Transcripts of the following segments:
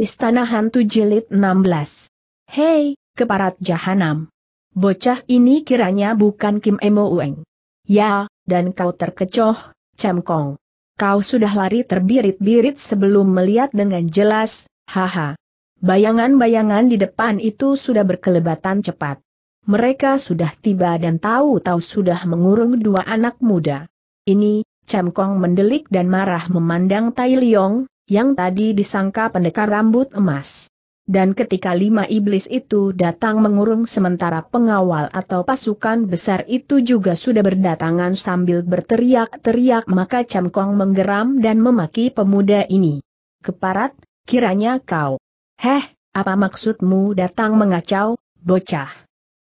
Istana Hantu Jilid 16. Hei, keparat jahanam. Bocah ini kiranya bukan Kim Emo Ueng. Ya, dan kau terkecoh, Cemkong. Kau sudah lari terbirit-birit sebelum melihat dengan jelas, haha. Bayangan-bayangan di depan itu sudah berkelebatan cepat. Mereka sudah tiba dan tahu-tahu sudah mengurung dua anak muda. Ini, Cemkong mendelik dan marah memandang Tai Liong, yang tadi disangka pendekar rambut emas. Dan ketika lima iblis itu datang mengurung sementara pengawal atau pasukan besar itu juga sudah berdatangan sambil berteriak-teriak maka Camkong menggeram dan memaki pemuda ini. Keparat, kiranya kau. Heh, apa maksudmu datang mengacau, bocah?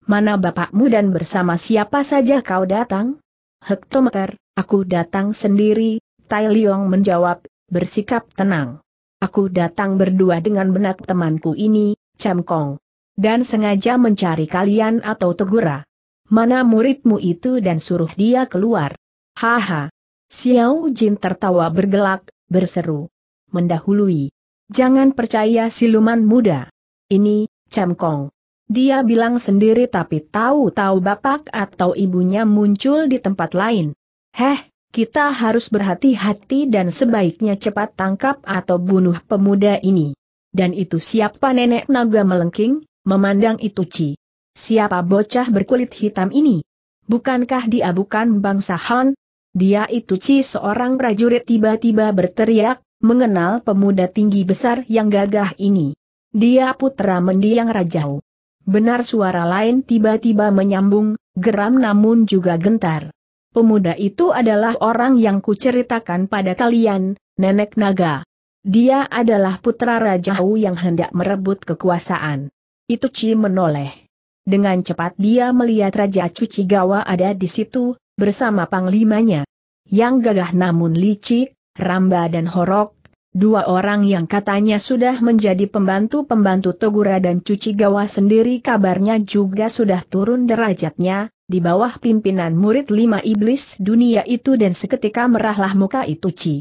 Mana bapakmu dan bersama siapa saja kau datang? Hektometer, aku datang sendiri, Tai Liong menjawab, bersikap tenang. Aku datang berdua dengan benak temanku ini, Cemkong. Dan sengaja mencari kalian atau Tegura. Mana muridmu itu dan suruh dia keluar. Haha. Xiao Jin tertawa bergelak, berseru. Mendahului. Jangan percaya siluman muda. Ini, Cemkong. Dia bilang sendiri tapi tahu-tahu bapak atau ibunya muncul di tempat lain. Heh, kita harus berhati-hati dan sebaiknya cepat tangkap atau bunuh pemuda ini. Dan itu siapa nenek naga melengking, memandang itu Ci. Siapa bocah berkulit hitam ini? Bukankah dia bukan bangsa Han? Dia itu Ci seorang prajurit tiba-tiba berteriak, mengenal pemuda tinggi besar yang gagah ini. Dia putra mendiang Rajau. Benar suara lain tiba-tiba menyambung, geram namun juga gentar. Pemuda itu adalah orang yang kuceritakan pada kalian, Nenek Naga. Dia adalah putra Raja Hu yang hendak merebut kekuasaan. Itu Ci menoleh. Dengan cepat dia melihat Raja Cuci Gawa ada di situ, bersama panglimanya. Yang gagah namun licik, Ramba dan Horok, dua orang yang katanya sudah menjadi pembantu-pembantu Togura dan Cuci Gawa sendiri kabarnya juga sudah turun derajatnya, di bawah pimpinan murid lima iblis dunia itu dan seketika merahlah muka itu Ci.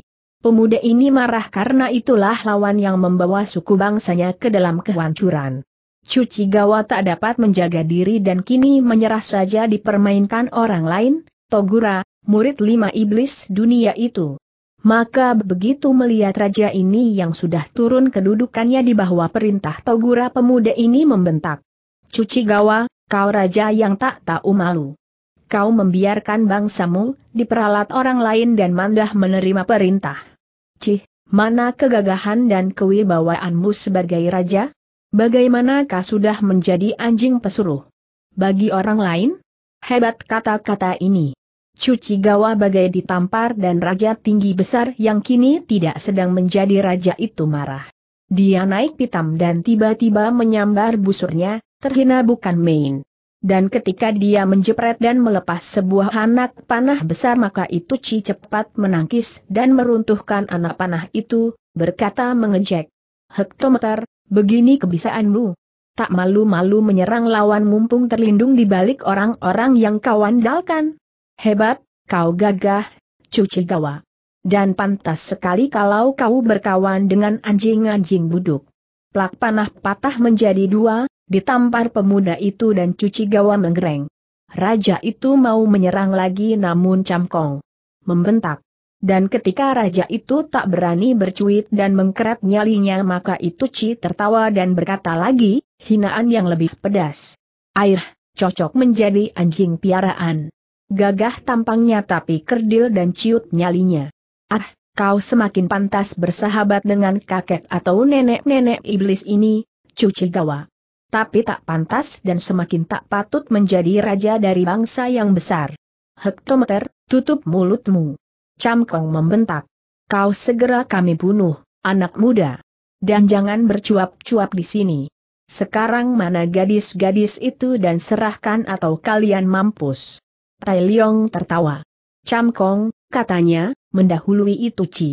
Pemuda ini marah karena itulah lawan yang membawa suku bangsanya ke dalam kehancuran. Cuci Gawa tak dapat menjaga diri dan kini menyerah saja dipermainkan orang lain, Togura, murid lima iblis dunia itu. Maka begitu melihat raja ini yang sudah turun kedudukannya di bawah perintah Togura pemuda ini membentak. Cuci Gawa, Kau raja yang tak tahu malu. Kau membiarkan bangsamu, diperalat orang lain dan mandah menerima perintah. Cih, mana kegagahan dan kewibawaanmu sebagai raja? Bagaimana kau sudah menjadi anjing pesuruh? Bagi orang lain? Hebat kata-kata ini. Cuci gawah bagai ditampar dan raja tinggi besar yang kini tidak sedang menjadi raja itu marah. Dia naik pitam dan tiba-tiba menyambar busurnya, terhina bukan main. Dan ketika dia menjepret dan melepas sebuah anak panah besar maka itu Ci cepat menangkis dan meruntuhkan anak panah itu, berkata mengejek. Hektometer, begini kebisaanmu. Tak malu-malu menyerang lawan mumpung terlindung di balik orang-orang yang kau andalkan. Hebat, kau gagah, cuci gawa. Dan pantas sekali kalau kau berkawan dengan anjing-anjing buduk. Plak panah patah menjadi dua, Ditampar pemuda itu dan cuci gawa menggereng. Raja itu mau menyerang lagi namun Camkong membentak. Dan ketika raja itu tak berani bercuit dan mengkeret nyalinya maka itu Ci tertawa dan berkata lagi, hinaan yang lebih pedas. Air, cocok menjadi anjing piaraan. Gagah tampangnya tapi kerdil dan ciut nyalinya. Ah, kau semakin pantas bersahabat dengan kakek atau nenek-nenek iblis ini, cuci gawa tapi tak pantas dan semakin tak patut menjadi raja dari bangsa yang besar. Hektometer, tutup mulutmu. Camkong membentak. Kau segera kami bunuh, anak muda. Dan jangan bercuap-cuap di sini. Sekarang mana gadis-gadis itu dan serahkan atau kalian mampus. Tai Leong tertawa. Camkong, katanya, mendahului itu ci.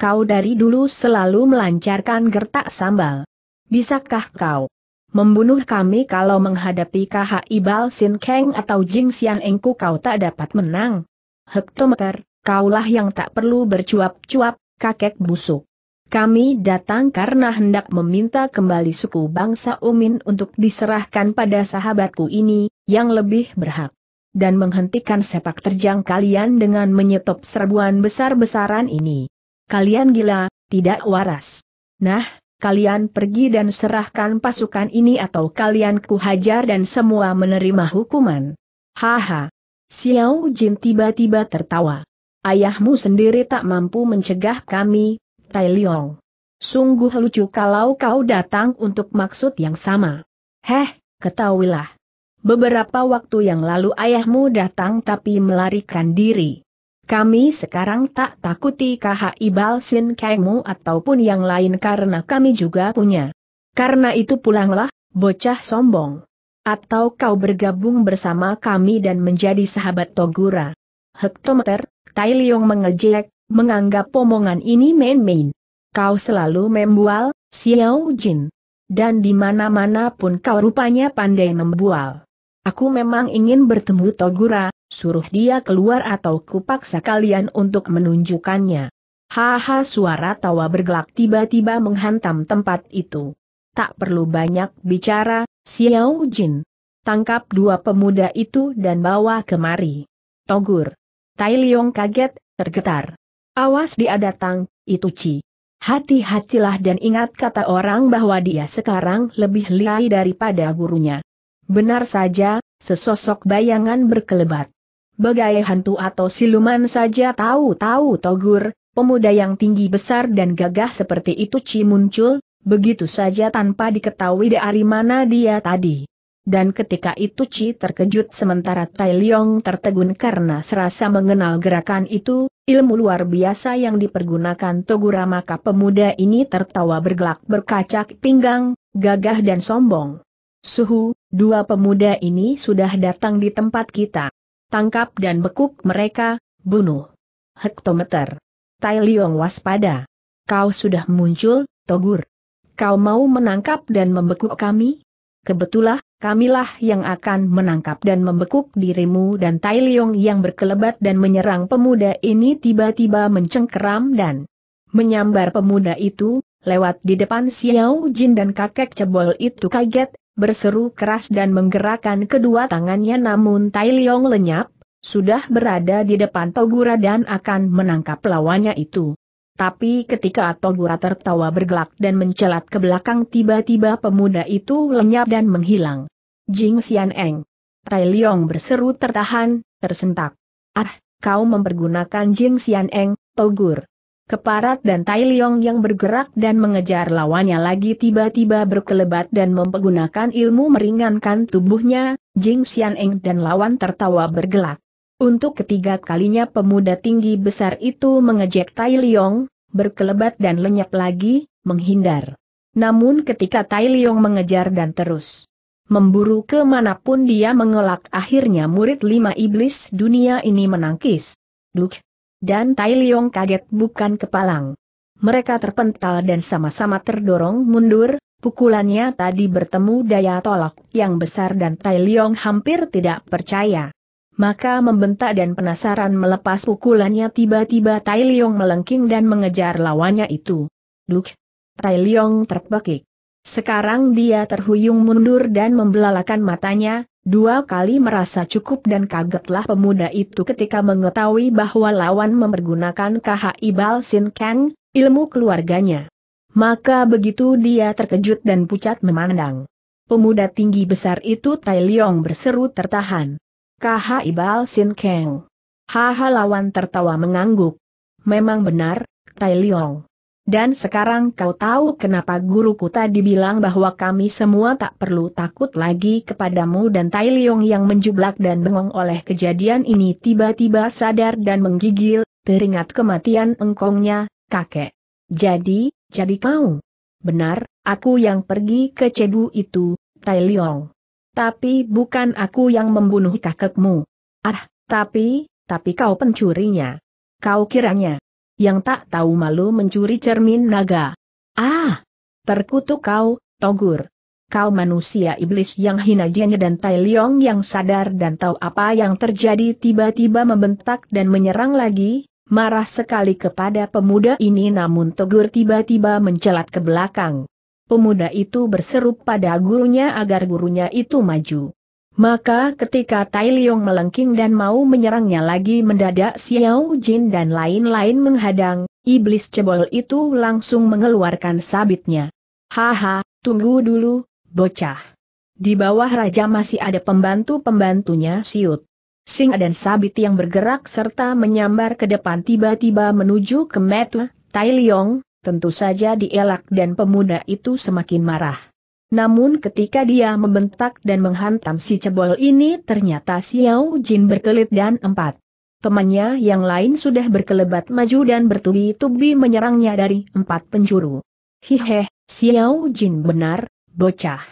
Kau dari dulu selalu melancarkan gertak sambal. Bisakah kau Membunuh kami kalau menghadapi KHI Ibal Sin Kang atau Jing Xian Engku kau tak dapat menang. Hektometer, kaulah yang tak perlu bercuap-cuap, kakek busuk. Kami datang karena hendak meminta kembali suku bangsa Umin untuk diserahkan pada sahabatku ini, yang lebih berhak. Dan menghentikan sepak terjang kalian dengan menyetop serbuan besar-besaran ini. Kalian gila, tidak waras. Nah, kalian pergi dan serahkan pasukan ini atau kalian kuhajar dan semua menerima hukuman. Haha. Xiao Jin tiba-tiba tertawa. Ayahmu sendiri tak mampu mencegah kami, Tai Liong. Sungguh lucu kalau kau datang untuk maksud yang sama. Heh, ketahuilah. Beberapa waktu yang lalu ayahmu datang tapi melarikan diri. Kami sekarang tak takuti Ibal Sin Kemu ataupun yang lain karena kami juga punya. Karena itu pulanglah, bocah sombong. Atau kau bergabung bersama kami dan menjadi sahabat Togura. Hektometer, Tai Leong mengejek, menganggap omongan ini main-main. Kau selalu membual, Xiao Jin. Dan di mana-mana pun kau rupanya pandai membual. Aku memang ingin bertemu Togura, suruh dia keluar atau kupaksa kalian untuk menunjukkannya. Haha suara tawa bergelak tiba-tiba menghantam tempat itu. Tak perlu banyak bicara, Xiao Jin. Tangkap dua pemuda itu dan bawa kemari. Togur. Tai Liong kaget, tergetar. Awas dia datang, itu Ci. Hati-hatilah dan ingat kata orang bahwa dia sekarang lebih liai daripada gurunya. Benar saja, sesosok bayangan berkelebat. Bagai hantu atau siluman saja tahu-tahu Togur, pemuda yang tinggi besar dan gagah seperti itu Ci muncul, begitu saja tanpa diketahui dari mana dia tadi. Dan ketika itu Ci terkejut sementara Tai Leong tertegun karena serasa mengenal gerakan itu, ilmu luar biasa yang dipergunakan Togura maka pemuda ini tertawa bergelak berkacak pinggang, gagah dan sombong. Suhu, dua pemuda ini sudah datang di tempat kita tangkap dan bekuk mereka, bunuh. Hektometer. Tai Liong waspada. Kau sudah muncul, Togur. Kau mau menangkap dan membekuk kami? Kebetulah, kamilah yang akan menangkap dan membekuk dirimu dan Tai Liong yang berkelebat dan menyerang pemuda ini tiba-tiba mencengkeram dan menyambar pemuda itu, lewat di depan Xiao Jin dan kakek cebol itu kaget, berseru keras dan menggerakkan kedua tangannya namun Tai Liong lenyap, sudah berada di depan Togura dan akan menangkap lawannya itu. Tapi ketika Togura tertawa bergelak dan mencelat ke belakang tiba-tiba pemuda itu lenyap dan menghilang. Jing Xian Eng. Tai Liong berseru tertahan, tersentak. Ah, kau mempergunakan Jing Xian Eng, Togur. Keparat dan Tai Leong yang bergerak dan mengejar lawannya lagi tiba-tiba berkelebat dan mempergunakan ilmu meringankan tubuhnya, Jing Xianeng dan lawan tertawa bergelak. Untuk ketiga kalinya pemuda tinggi besar itu mengejek Tai Leong, berkelebat dan lenyap lagi, menghindar. Namun ketika Tai Leong mengejar dan terus memburu kemanapun dia mengelak akhirnya murid lima iblis dunia ini menangkis. Duk, dan Tai Liong kaget bukan kepalang. Mereka terpental dan sama-sama terdorong mundur, pukulannya tadi bertemu daya tolak yang besar dan Tai Liong hampir tidak percaya. Maka membentak dan penasaran melepas pukulannya tiba-tiba Tai Liong melengking dan mengejar lawannya itu. Duk! Tai Liong terpekik. Sekarang dia terhuyung mundur dan membelalakan matanya, Dua kali merasa cukup dan kagetlah pemuda itu ketika mengetahui bahwa lawan mempergunakan ibal Balsin Kang, ilmu keluarganya. Maka begitu dia terkejut dan pucat memandang. Pemuda tinggi besar itu Tai Leong berseru tertahan. ibal Balsin Kang. Haha lawan tertawa mengangguk. Memang benar, Tai Leong. Dan sekarang kau tahu kenapa guruku tadi bilang bahwa kami semua tak perlu takut lagi kepadamu dan Tai Leong yang menjublak dan bengong oleh kejadian ini tiba-tiba sadar dan menggigil, teringat kematian engkongnya, kakek. Jadi, jadi kau. Benar, aku yang pergi ke Cebu itu, Tai Leong. Tapi bukan aku yang membunuh kakekmu. Ah, tapi, tapi kau pencurinya. Kau kiranya yang tak tahu malu mencuri cermin naga. Ah! Terkutuk kau, Togur. Kau manusia iblis yang hina Jenny dan Tai Leong yang sadar dan tahu apa yang terjadi tiba-tiba membentak dan menyerang lagi, marah sekali kepada pemuda ini namun Togur tiba-tiba mencelat ke belakang. Pemuda itu berseru pada gurunya agar gurunya itu maju. Maka ketika Tai Liong melengking dan mau menyerangnya lagi mendadak Xiao Jin dan lain-lain menghadang, iblis cebol itu langsung mengeluarkan sabitnya. Haha, tunggu dulu, bocah. Di bawah raja masih ada pembantu-pembantunya siut. Sing dan sabit yang bergerak serta menyambar ke depan tiba-tiba menuju ke Metu, Tai Liong, tentu saja dielak dan pemuda itu semakin marah. Namun ketika dia membentak dan menghantam si cebol ini ternyata Xiao Jin berkelit dan empat. Temannya yang lain sudah berkelebat maju dan bertubi-tubi menyerangnya dari empat penjuru. Hihe, Xiao Jin benar, bocah.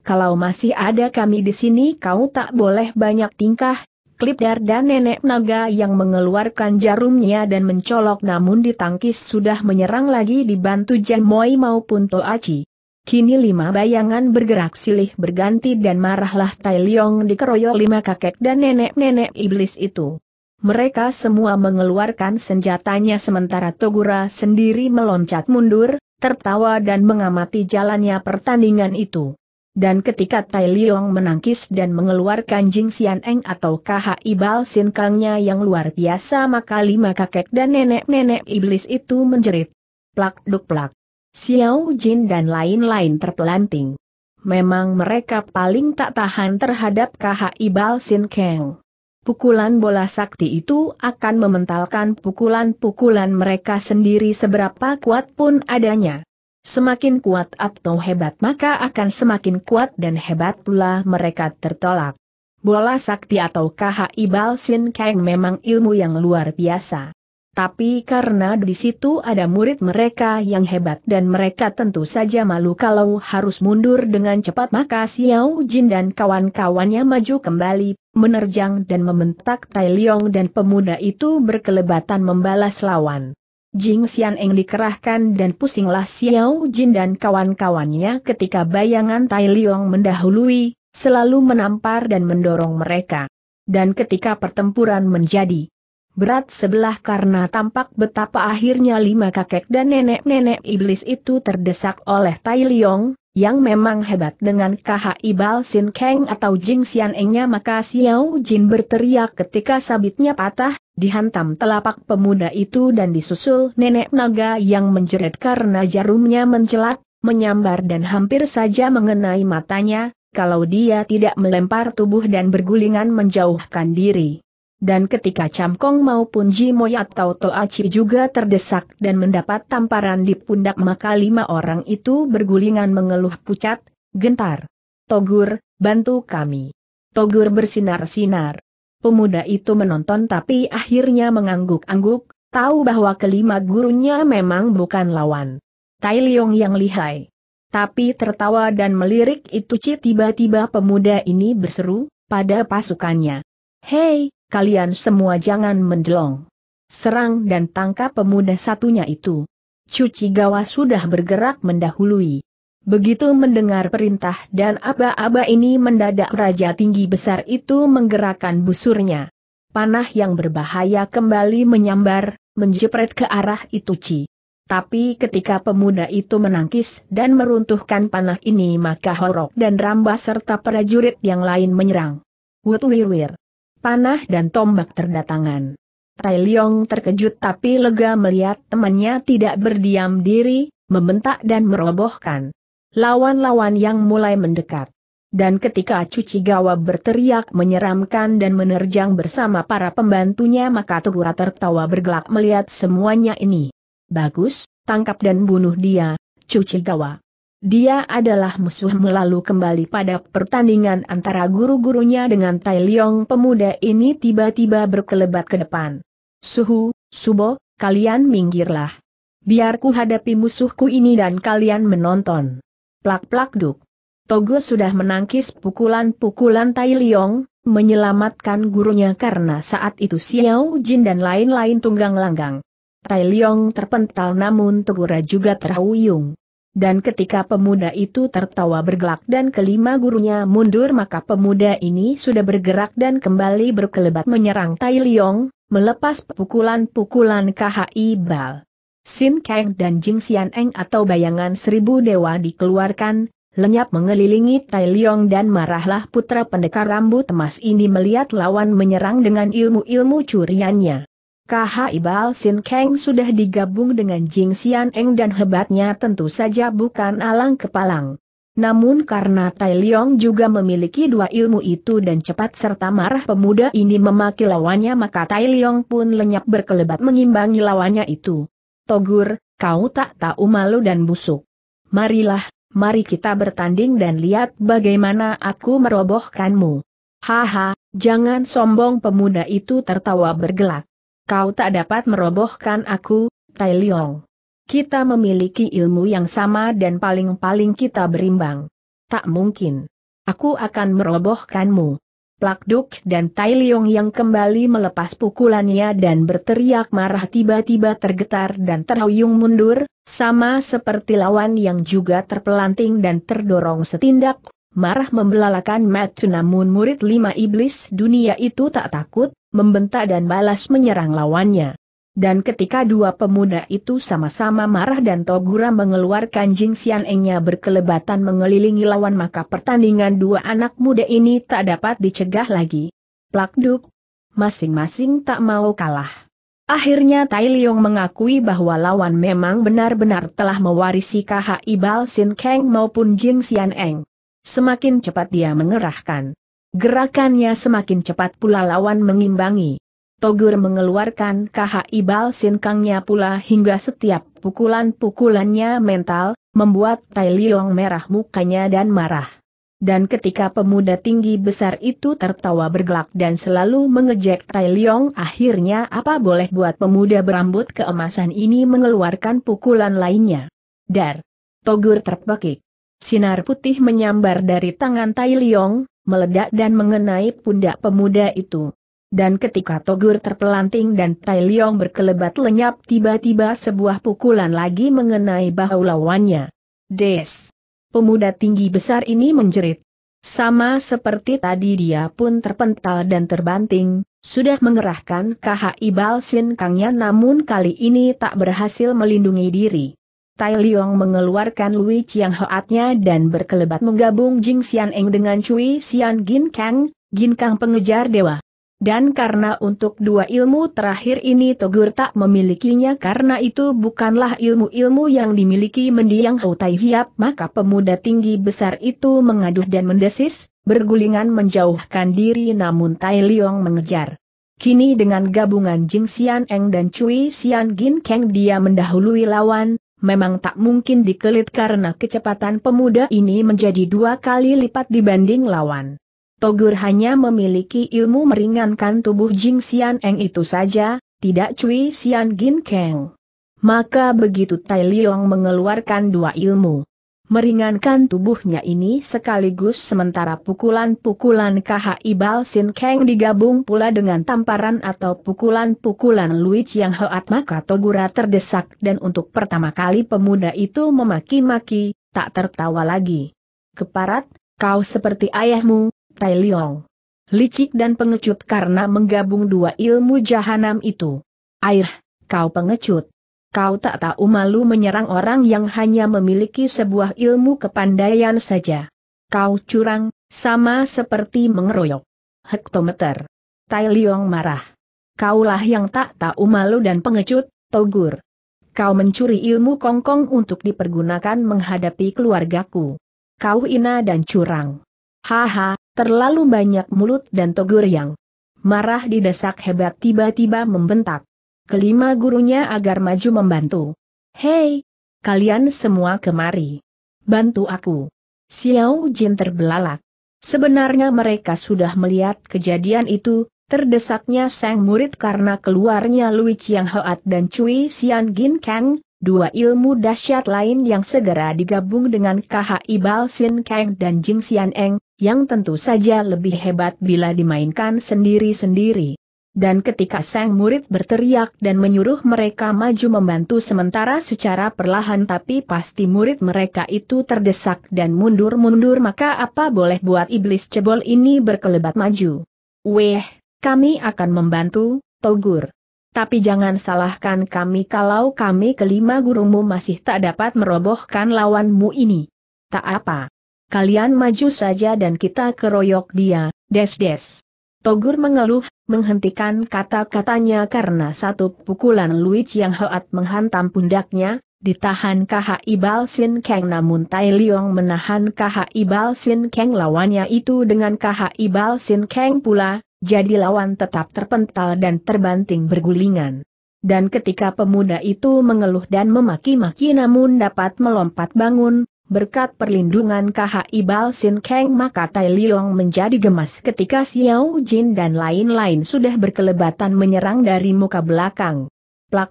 Kalau masih ada kami di sini kau tak boleh banyak tingkah, dar dan nenek naga yang mengeluarkan jarumnya dan mencolok namun ditangkis sudah menyerang lagi dibantu Jan Moi maupun Toachi. Kini lima bayangan bergerak silih berganti dan marahlah Tai Leong dikeroyok lima kakek dan nenek-nenek iblis itu. Mereka semua mengeluarkan senjatanya sementara Togura sendiri meloncat mundur, tertawa dan mengamati jalannya pertandingan itu. Dan ketika Tai Leong menangkis dan mengeluarkan Jing Xian Eng atau Kaha Ibal Sin Kangnya yang luar biasa maka lima kakek dan nenek-nenek iblis itu menjerit. Plak duk plak. Xiao Jin dan lain-lain terpelanting. Memang mereka paling tak tahan terhadap KHI Ibal Sin Kang. Pukulan bola sakti itu akan mementalkan pukulan-pukulan mereka sendiri seberapa kuat pun adanya. Semakin kuat atau hebat maka akan semakin kuat dan hebat pula mereka tertolak. Bola sakti atau KHI Ibal Sin Kang memang ilmu yang luar biasa. Tapi karena di situ ada murid mereka yang hebat dan mereka tentu saja malu kalau harus mundur dengan cepat maka Xiao Jin dan kawan-kawannya maju kembali, menerjang dan membentak Tai Liong dan pemuda itu berkelebatan membalas lawan. Jing Xian Eng dikerahkan dan pusinglah Xiao Jin dan kawan-kawannya ketika bayangan Tai Liong mendahului, selalu menampar dan mendorong mereka. Dan ketika pertempuran menjadi Berat sebelah karena tampak betapa akhirnya lima kakek dan nenek-nenek iblis itu terdesak oleh Tai Liong, yang memang hebat dengan KHI ibal Sin Kang atau Jing Xian Engnya maka Xiao Jin berteriak ketika sabitnya patah, dihantam telapak pemuda itu dan disusul nenek naga yang menjerit karena jarumnya mencelat, menyambar dan hampir saja mengenai matanya, kalau dia tidak melempar tubuh dan bergulingan menjauhkan diri dan ketika Kong maupun Ji Moy atau Toachi juga terdesak dan mendapat tamparan di pundak maka lima orang itu bergulingan mengeluh pucat, gentar. Togur, bantu kami. Togur bersinar-sinar. Pemuda itu menonton tapi akhirnya mengangguk-angguk, tahu bahwa kelima gurunya memang bukan lawan. Tai Leong yang lihai. Tapi tertawa dan melirik itu tiba-tiba pemuda ini berseru, pada pasukannya. Hei, kalian semua jangan mendelong. Serang dan tangkap pemuda satunya itu. Cuci Gawa sudah bergerak mendahului. Begitu mendengar perintah dan aba-aba ini mendadak raja tinggi besar itu menggerakkan busurnya. Panah yang berbahaya kembali menyambar, menjepret ke arah itu ci. Tapi ketika pemuda itu menangkis dan meruntuhkan panah ini maka Horok dan Ramba serta prajurit yang lain menyerang. Wutwirwir panah dan tombak terdatangan. Tai Leong terkejut tapi lega melihat temannya tidak berdiam diri, membentak dan merobohkan. Lawan-lawan yang mulai mendekat. Dan ketika Cuci Gawa berteriak menyeramkan dan menerjang bersama para pembantunya maka Tugura tertawa bergelak melihat semuanya ini. Bagus, tangkap dan bunuh dia, Cuci Gawa. Dia adalah musuh melalui kembali pada pertandingan antara guru-gurunya dengan Tai Leong pemuda ini tiba-tiba berkelebat ke depan. Suhu, Subo, kalian minggirlah. Biarku hadapi musuhku ini dan kalian menonton. Plak-plak duk. Togo sudah menangkis pukulan-pukulan Tai Leong, menyelamatkan gurunya karena saat itu Xiao Jin dan lain-lain tunggang langgang. Tai Leong terpental namun Togura juga terhuyung. Dan ketika pemuda itu tertawa bergelak dan kelima gurunya mundur maka pemuda ini sudah bergerak dan kembali berkelebat menyerang Tai Liong, melepas pukulan-pukulan KHI Bal. Sin Kang dan Jing Xian Eng atau bayangan seribu dewa dikeluarkan, lenyap mengelilingi Tai Liong dan marahlah putra pendekar rambut emas ini melihat lawan menyerang dengan ilmu-ilmu curiannya. KH Ibal Sin Kang sudah digabung dengan Jing Xian Eng dan hebatnya tentu saja bukan alang kepalang. Namun karena Tai Leong juga memiliki dua ilmu itu dan cepat serta marah pemuda ini memaki lawannya maka Tai Leong pun lenyap berkelebat mengimbangi lawannya itu. Togur, kau tak tahu malu dan busuk. Marilah, mari kita bertanding dan lihat bagaimana aku merobohkanmu. Haha, jangan sombong pemuda itu tertawa bergelak. Kau tak dapat merobohkan aku, Tai Liong. Kita memiliki ilmu yang sama dan paling-paling kita berimbang. Tak mungkin. Aku akan merobohkanmu. Plakduk dan Tai Liong yang kembali melepas pukulannya dan berteriak marah tiba-tiba tergetar dan terhuyung mundur, sama seperti lawan yang juga terpelanting dan terdorong setindak marah membelalakan matu namun murid lima iblis dunia itu tak takut, membentak dan balas menyerang lawannya. Dan ketika dua pemuda itu sama-sama marah dan Togura mengeluarkan jingsian engnya berkelebatan mengelilingi lawan maka pertandingan dua anak muda ini tak dapat dicegah lagi. Plakduk, masing-masing tak mau kalah. Akhirnya Tai Liong mengakui bahwa lawan memang benar-benar telah mewarisi KHI Ibal Sin Kang maupun Jing Xian Eng. Semakin cepat dia mengerahkan. Gerakannya semakin cepat pula lawan mengimbangi. Togur mengeluarkan KH sinkangnya pula hingga setiap pukulan-pukulannya mental, membuat Tai Liong merah mukanya dan marah. Dan ketika pemuda tinggi besar itu tertawa bergelak dan selalu mengejek Tai Liong akhirnya apa boleh buat pemuda berambut keemasan ini mengeluarkan pukulan lainnya. Dar! Togur terpekik. Sinar putih menyambar dari tangan Tai Liong, meledak dan mengenai pundak pemuda itu. Dan ketika Togur terpelanting dan Tai Liong berkelebat lenyap tiba-tiba sebuah pukulan lagi mengenai bahu lawannya. Des! Pemuda tinggi besar ini menjerit. Sama seperti tadi dia pun terpental dan terbanting, sudah mengerahkan KHI Balsin Kangnya namun kali ini tak berhasil melindungi diri. Tai Liong mengeluarkan Lui Chiang Hoatnya dan berkelebat menggabung Jing Xian Eng dengan Cui Xian Gin Kang, Gin Kang pengejar dewa. Dan karena untuk dua ilmu terakhir ini Togur tak memilikinya karena itu bukanlah ilmu-ilmu yang dimiliki mendiang Hou Tai Hiap maka pemuda tinggi besar itu mengaduh dan mendesis, bergulingan menjauhkan diri namun Tai Liong mengejar. Kini dengan gabungan Jing Xian Eng dan Cui Xian Gin Kang dia mendahului lawan, memang tak mungkin dikelit karena kecepatan pemuda ini menjadi dua kali lipat dibanding lawan. Togur hanya memiliki ilmu meringankan tubuh Jing Xian Eng itu saja, tidak Cui Xian Gin Keng. Maka begitu Tai Liong mengeluarkan dua ilmu meringankan tubuhnya ini sekaligus sementara pukulan-pukulan KH ibal sin Kang digabung pula dengan tamparan atau pukulan-pukulan Luich yang Hoat Maka Togura terdesak dan untuk pertama kali pemuda itu memaki-maki, tak tertawa lagi. Keparat, kau seperti ayahmu, Tai Liong. Licik dan pengecut karena menggabung dua ilmu jahanam itu. Air, kau pengecut. Kau tak tahu malu menyerang orang yang hanya memiliki sebuah ilmu kepandaian saja. Kau curang, sama seperti mengeroyok. Hektometer. Tai Liong marah. Kaulah yang tak tahu malu dan pengecut, Togur. Kau mencuri ilmu kongkong untuk dipergunakan menghadapi keluargaku. Kau ina dan curang. Haha, terlalu banyak mulut dan Togur yang marah didesak hebat tiba-tiba membentak kelima gurunya agar maju membantu. Hei, kalian semua kemari. Bantu aku. Xiao Jin terbelalak. Sebenarnya mereka sudah melihat kejadian itu, terdesaknya sang murid karena keluarnya Lui Chiang Hoat dan Cui Xian Gin Kang, dua ilmu dahsyat lain yang segera digabung dengan KHI Ibal Sin Kang dan Jing Xian Eng, yang tentu saja lebih hebat bila dimainkan sendiri-sendiri dan ketika sang murid berteriak dan menyuruh mereka maju membantu sementara secara perlahan tapi pasti murid mereka itu terdesak dan mundur-mundur maka apa boleh buat iblis cebol ini berkelebat maju. Weh, kami akan membantu, Togur. Tapi jangan salahkan kami kalau kami kelima gurumu masih tak dapat merobohkan lawanmu ini. Tak apa. Kalian maju saja dan kita keroyok dia, des-des. Togur mengeluh, menghentikan kata-katanya karena satu pukulan Luich yang hoat menghantam pundaknya, ditahan Ibal Sin Kang namun Tai Liong menahan Ibal Sin Kang lawannya itu dengan Ibal Sin Kang pula, jadi lawan tetap terpental dan terbanting bergulingan. Dan ketika pemuda itu mengeluh dan memaki-maki namun dapat melompat bangun, Berkat perlindungan KHI Ibal Sin Kang maka Tai Liong menjadi gemas ketika Xiao Jin dan lain-lain sudah berkelebatan menyerang dari muka belakang.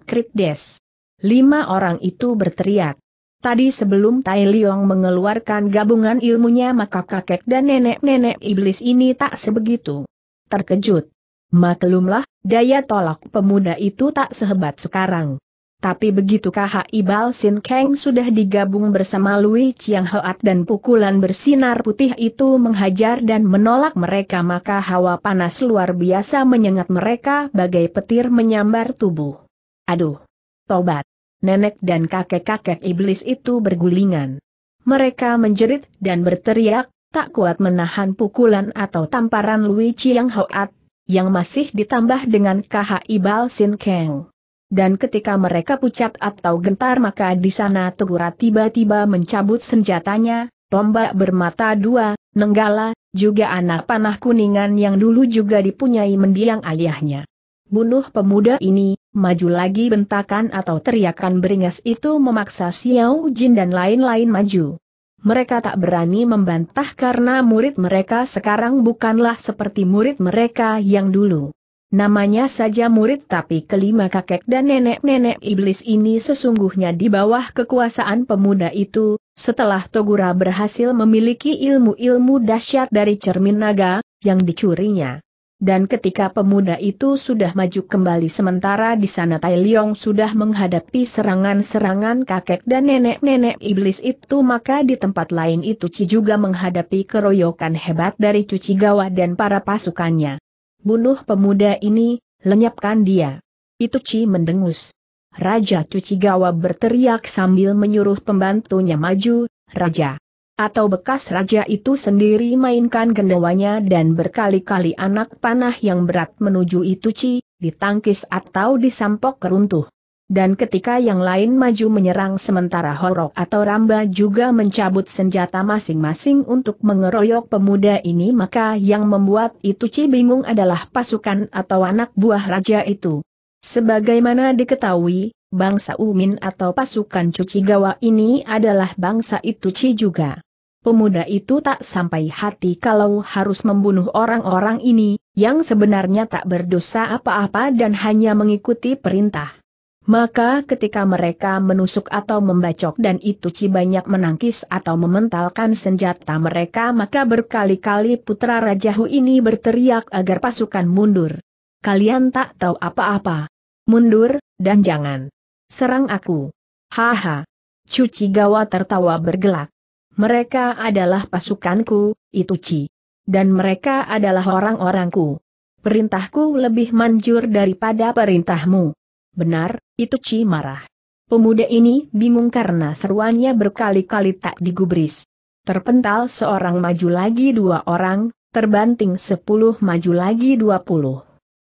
krip Des. Lima orang itu berteriak. Tadi sebelum Tai Liong mengeluarkan gabungan ilmunya maka kakek dan nenek-nenek iblis ini tak sebegitu. Terkejut. Maklumlah, daya tolak pemuda itu tak sehebat sekarang. Tapi begitu KHI Ibal Sin Kang sudah digabung bersama Lui Chiang Hoat dan pukulan bersinar putih itu menghajar dan menolak mereka maka hawa panas luar biasa menyengat mereka bagai petir menyambar tubuh. Aduh! Tobat! Nenek dan kakek-kakek iblis itu bergulingan. Mereka menjerit dan berteriak, tak kuat menahan pukulan atau tamparan Lui Chiang Hoat, yang masih ditambah dengan KHI Ibal Sin Kang dan ketika mereka pucat atau gentar maka di sana Tegura tiba-tiba mencabut senjatanya, tombak bermata dua, nenggala, juga anak panah kuningan yang dulu juga dipunyai mendiang ayahnya. Bunuh pemuda ini, maju lagi bentakan atau teriakan beringas itu memaksa Xiao Jin dan lain-lain maju. Mereka tak berani membantah karena murid mereka sekarang bukanlah seperti murid mereka yang dulu. Namanya saja murid tapi kelima kakek dan nenek-nenek iblis ini sesungguhnya di bawah kekuasaan pemuda itu, setelah Togura berhasil memiliki ilmu-ilmu dahsyat dari cermin naga, yang dicurinya. Dan ketika pemuda itu sudah maju kembali sementara di sana Tai Leong sudah menghadapi serangan-serangan kakek dan nenek-nenek iblis itu maka di tempat lain itu Ci juga menghadapi keroyokan hebat dari Cuci Gawa dan para pasukannya. Bunuh pemuda ini, lenyapkan dia. Itu Ci mendengus. Raja Cuci Gawa berteriak sambil menyuruh pembantunya maju, Raja. Atau bekas raja itu sendiri mainkan gendawanya dan berkali-kali anak panah yang berat menuju itu Ci, ditangkis atau disampok keruntuh. Dan ketika yang lain maju menyerang sementara Horok atau Ramba juga mencabut senjata masing-masing untuk mengeroyok pemuda ini maka yang membuat itu Ci bingung adalah pasukan atau anak buah raja itu. Sebagaimana diketahui, bangsa Umin atau pasukan Cuci Gawa ini adalah bangsa itu Ci juga. Pemuda itu tak sampai hati kalau harus membunuh orang-orang ini, yang sebenarnya tak berdosa apa-apa dan hanya mengikuti perintah. Maka ketika mereka menusuk atau membacok dan Ituci banyak menangkis atau mementalkan senjata mereka maka berkali-kali putra Raja Hu ini berteriak agar pasukan mundur. Kalian tak tahu apa-apa. Mundur, dan jangan. Serang aku. Haha. Cuci Gawa tertawa bergelak. Mereka adalah pasukanku, Ituci. Dan mereka adalah orang-orangku. Perintahku lebih manjur daripada perintahmu. Benar, itu Ci marah. Pemuda ini bingung karena seruannya berkali-kali tak digubris. Terpental seorang maju lagi dua orang, terbanting sepuluh maju lagi dua puluh.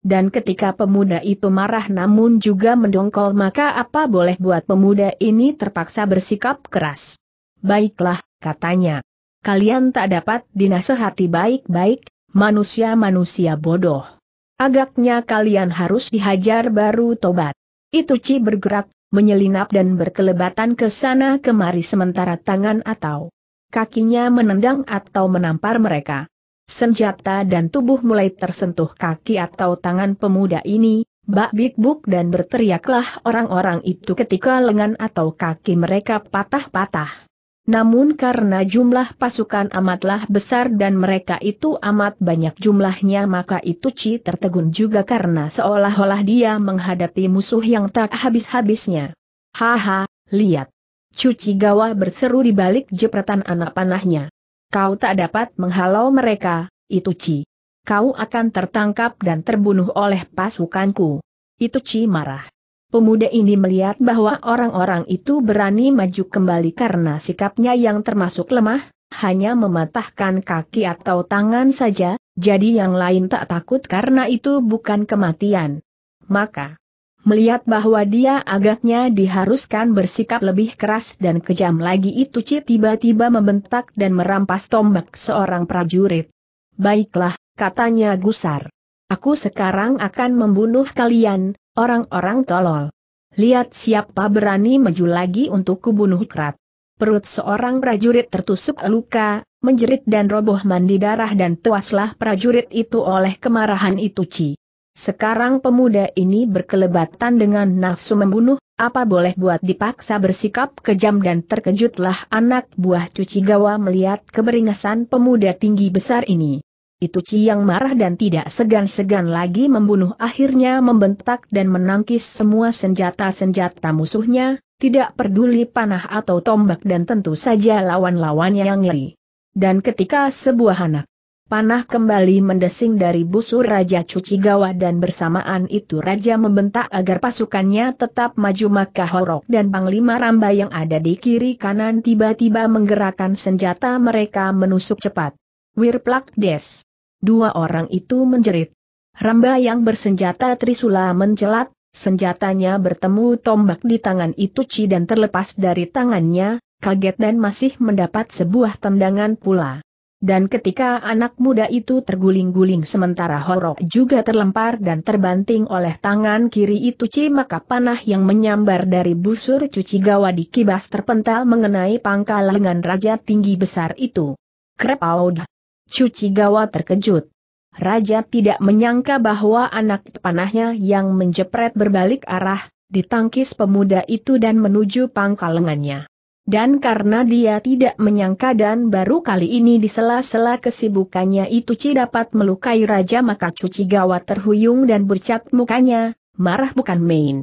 Dan ketika pemuda itu marah namun juga mendongkol maka apa boleh buat pemuda ini terpaksa bersikap keras. Baiklah, katanya. Kalian tak dapat dinasehati baik-baik, manusia-manusia bodoh. Agaknya kalian harus dihajar baru tobat. Itu Ci bergerak, menyelinap dan berkelebatan ke sana kemari sementara tangan atau kakinya menendang atau menampar mereka. Senjata dan tubuh mulai tersentuh kaki atau tangan pemuda ini, bak bikbuk dan berteriaklah orang-orang itu ketika lengan atau kaki mereka patah-patah. Namun karena jumlah pasukan amatlah besar dan mereka itu amat banyak jumlahnya maka itu Ci tertegun juga karena seolah-olah dia menghadapi musuh yang tak habis-habisnya. Haha, lihat. Cuci Gawa berseru di balik jepretan anak panahnya. Kau tak dapat menghalau mereka, itu Ci. Kau akan tertangkap dan terbunuh oleh pasukanku. Itu Ci marah. Pemuda ini melihat bahwa orang-orang itu berani maju kembali karena sikapnya yang termasuk lemah, hanya mematahkan kaki atau tangan saja, jadi yang lain tak takut karena itu bukan kematian. Maka, melihat bahwa dia agaknya diharuskan bersikap lebih keras dan kejam lagi itu Ci tiba-tiba membentak dan merampas tombak seorang prajurit. Baiklah, katanya Gusar. Aku sekarang akan membunuh kalian, orang-orang tolol. Lihat siapa berani maju lagi untuk kubunuh Krat. Perut seorang prajurit tertusuk luka, menjerit dan roboh mandi darah dan tuaslah prajurit itu oleh kemarahan itu Ci. Sekarang pemuda ini berkelebatan dengan nafsu membunuh, apa boleh buat dipaksa bersikap kejam dan terkejutlah anak buah cuci gawa melihat keberingasan pemuda tinggi besar ini itu yang marah dan tidak segan-segan lagi membunuh akhirnya membentak dan menangkis semua senjata-senjata musuhnya, tidak peduli panah atau tombak dan tentu saja lawan-lawannya yang ngeri. Dan ketika sebuah anak panah kembali mendesing dari busur Raja Cucigawa dan bersamaan itu Raja membentak agar pasukannya tetap maju maka Horok dan Panglima Ramba yang ada di kiri kanan tiba-tiba menggerakkan senjata mereka menusuk cepat. Wirplak Des Dua orang itu menjerit. Ramba yang bersenjata Trisula mencelat, senjatanya bertemu tombak di tangan Ituci dan terlepas dari tangannya, kaget dan masih mendapat sebuah tendangan pula. Dan ketika anak muda itu terguling-guling sementara Horok juga terlempar dan terbanting oleh tangan kiri Ituci maka panah yang menyambar dari busur cuci gawa di kibas terpental mengenai pangkal lengan raja tinggi besar itu. Krepaudah. Cuci Gawa terkejut. Raja tidak menyangka bahwa anak panahnya yang menjepret berbalik arah, ditangkis pemuda itu dan menuju pangkal lengannya. Dan karena dia tidak menyangka dan baru kali ini di sela-sela kesibukannya itu Ci dapat melukai raja maka cuci gawa terhuyung dan bercat mukanya, marah bukan main.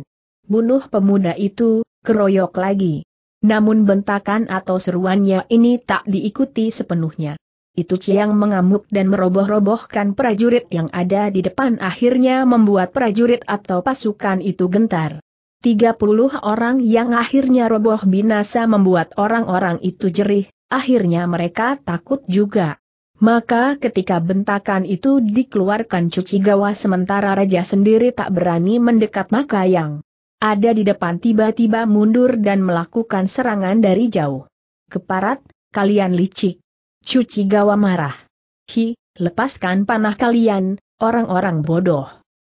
Bunuh pemuda itu, keroyok lagi. Namun bentakan atau seruannya ini tak diikuti sepenuhnya itu Ciang mengamuk dan meroboh-robohkan prajurit yang ada di depan akhirnya membuat prajurit atau pasukan itu gentar. 30 orang yang akhirnya roboh binasa membuat orang-orang itu jerih, akhirnya mereka takut juga. Maka ketika bentakan itu dikeluarkan cuci gawa sementara raja sendiri tak berani mendekat maka yang ada di depan tiba-tiba mundur dan melakukan serangan dari jauh. Keparat, kalian licik. Cuci Gawa marah. Hi, lepaskan panah kalian, orang-orang bodoh.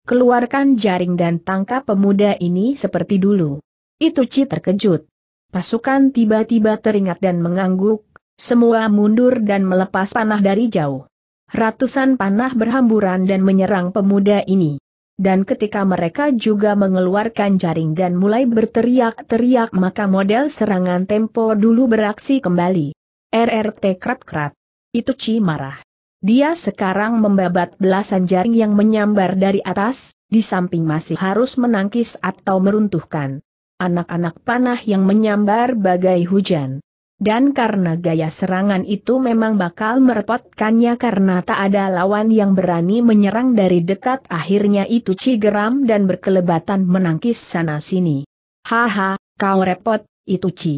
Keluarkan jaring dan tangkap pemuda ini seperti dulu. Itu Ci terkejut. Pasukan tiba-tiba teringat dan mengangguk, semua mundur dan melepas panah dari jauh. Ratusan panah berhamburan dan menyerang pemuda ini. Dan ketika mereka juga mengeluarkan jaring dan mulai berteriak-teriak maka model serangan tempo dulu beraksi kembali. RRT krat-krat. Itu Ci marah. Dia sekarang membabat belasan jaring yang menyambar dari atas, di samping masih harus menangkis atau meruntuhkan. Anak-anak panah yang menyambar bagai hujan. Dan karena gaya serangan itu memang bakal merepotkannya karena tak ada lawan yang berani menyerang dari dekat akhirnya itu Ci geram dan berkelebatan menangkis sana-sini. Haha, kau repot, itu Ci.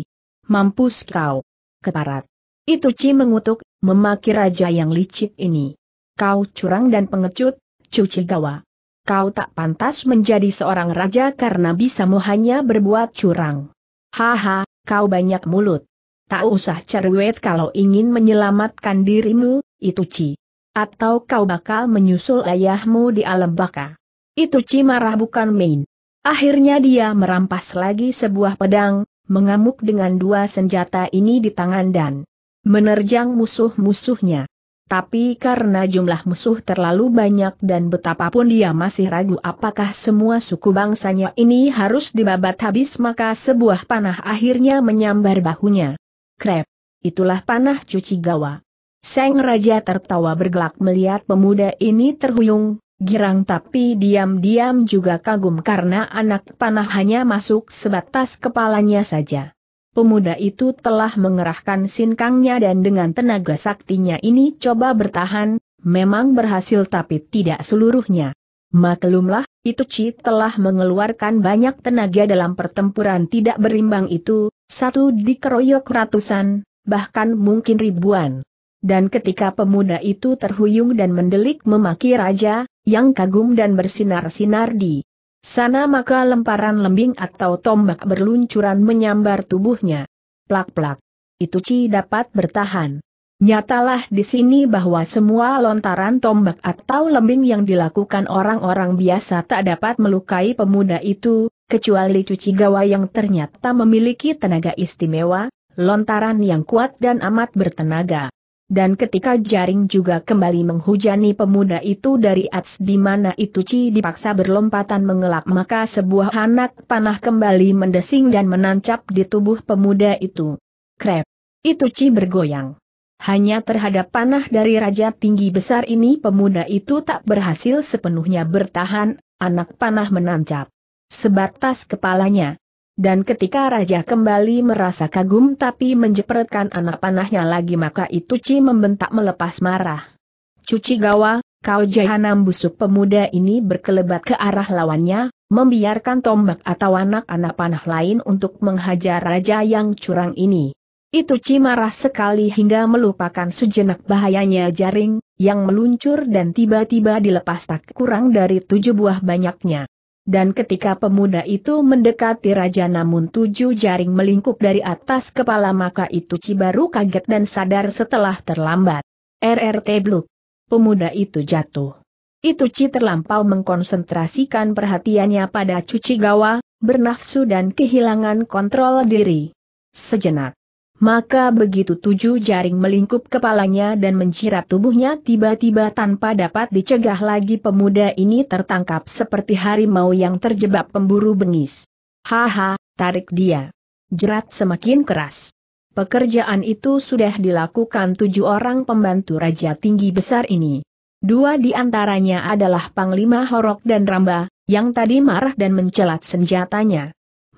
Mampus kau. Keparat. Itu Ci mengutuk, memaki raja yang licik ini. Kau curang dan pengecut, cuci gawa. Kau tak pantas menjadi seorang raja karena bisamu hanya berbuat curang. Haha, kau banyak mulut. Tak usah cerewet kalau ingin menyelamatkan dirimu, itu Ci. Atau kau bakal menyusul ayahmu di alam baka. Itu Ci marah bukan main. Akhirnya dia merampas lagi sebuah pedang, mengamuk dengan dua senjata ini di tangan dan menerjang musuh-musuhnya. Tapi karena jumlah musuh terlalu banyak dan betapapun dia masih ragu apakah semua suku bangsanya ini harus dibabat habis maka sebuah panah akhirnya menyambar bahunya. Krep, itulah panah cuci gawa. Seng Raja tertawa bergelak melihat pemuda ini terhuyung, girang tapi diam-diam juga kagum karena anak panah hanya masuk sebatas kepalanya saja. Pemuda itu telah mengerahkan sinkangnya dan dengan tenaga saktinya ini coba bertahan, memang berhasil tapi tidak seluruhnya. Maklumlah, itu Ci telah mengeluarkan banyak tenaga dalam pertempuran tidak berimbang itu, satu dikeroyok ratusan, bahkan mungkin ribuan. Dan ketika pemuda itu terhuyung dan mendelik memaki raja, yang kagum dan bersinar-sinar di Sana maka lemparan lembing atau tombak berluncuran menyambar tubuhnya. Plak-plak. Itu Ci dapat bertahan. Nyatalah di sini bahwa semua lontaran tombak atau lembing yang dilakukan orang-orang biasa tak dapat melukai pemuda itu, kecuali cuci gawa yang ternyata memiliki tenaga istimewa, lontaran yang kuat dan amat bertenaga dan ketika jaring juga kembali menghujani pemuda itu dari ats di mana itu Ci dipaksa berlompatan mengelak maka sebuah anak panah kembali mendesing dan menancap di tubuh pemuda itu. Krep! Itu Ci bergoyang. Hanya terhadap panah dari raja tinggi besar ini pemuda itu tak berhasil sepenuhnya bertahan, anak panah menancap. Sebatas kepalanya, dan ketika raja kembali merasa kagum tapi menjepretkan anak panahnya lagi maka itu Ci membentak melepas marah. Cuci gawa, kau jahanam busuk pemuda ini berkelebat ke arah lawannya, membiarkan tombak atau anak-anak panah lain untuk menghajar raja yang curang ini. Itu Ci marah sekali hingga melupakan sejenak bahayanya jaring, yang meluncur dan tiba-tiba dilepas tak kurang dari tujuh buah banyaknya. Dan ketika pemuda itu mendekati raja namun tujuh jaring melingkup dari atas kepala maka itu Cibaru kaget dan sadar setelah terlambat. RRT Blue, Pemuda itu jatuh. Itu Ci terlampau mengkonsentrasikan perhatiannya pada cuci gawa, bernafsu dan kehilangan kontrol diri. Sejenak. Maka begitu tujuh jaring melingkup kepalanya dan mencirat tubuhnya tiba-tiba tanpa dapat dicegah lagi pemuda ini tertangkap seperti harimau yang terjebak pemburu bengis. Haha, tarik dia. Jerat semakin keras. Pekerjaan itu sudah dilakukan tujuh orang pembantu Raja Tinggi Besar ini. Dua di antaranya adalah Panglima Horok dan Ramba, yang tadi marah dan mencelat senjatanya.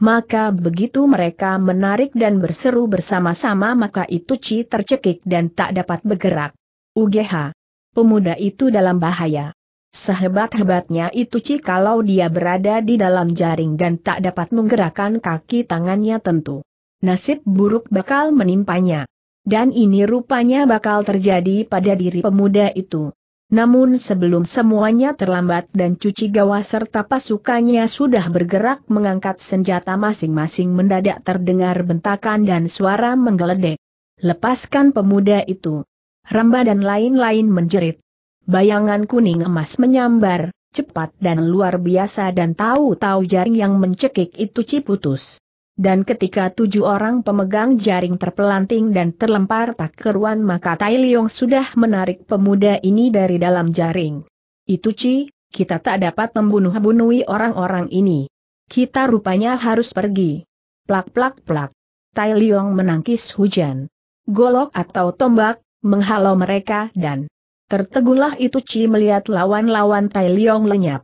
Maka begitu mereka menarik dan berseru bersama-sama maka itu Ci tercekik dan tak dapat bergerak. UGH. Pemuda itu dalam bahaya. Sehebat-hebatnya itu Ci kalau dia berada di dalam jaring dan tak dapat menggerakkan kaki tangannya tentu. Nasib buruk bakal menimpanya. Dan ini rupanya bakal terjadi pada diri pemuda itu. Namun sebelum semuanya terlambat dan cuci gawa serta pasukannya sudah bergerak mengangkat senjata masing-masing mendadak terdengar bentakan dan suara menggeledek. Lepaskan pemuda itu. Ramba dan lain-lain menjerit. Bayangan kuning emas menyambar, cepat dan luar biasa dan tahu-tahu jaring yang mencekik itu ciputus. Dan ketika tujuh orang pemegang jaring terpelanting dan terlempar tak keruan, maka Tai Liong sudah menarik pemuda ini dari dalam jaring. Itu Ci, kita tak dapat membunuh-bunuhi orang-orang ini. Kita rupanya harus pergi. Plak plak plak. Tai Liong menangkis hujan. Golok atau tombak, menghalau mereka dan tertegulah itu Ci melihat lawan-lawan Tai Liong lenyap.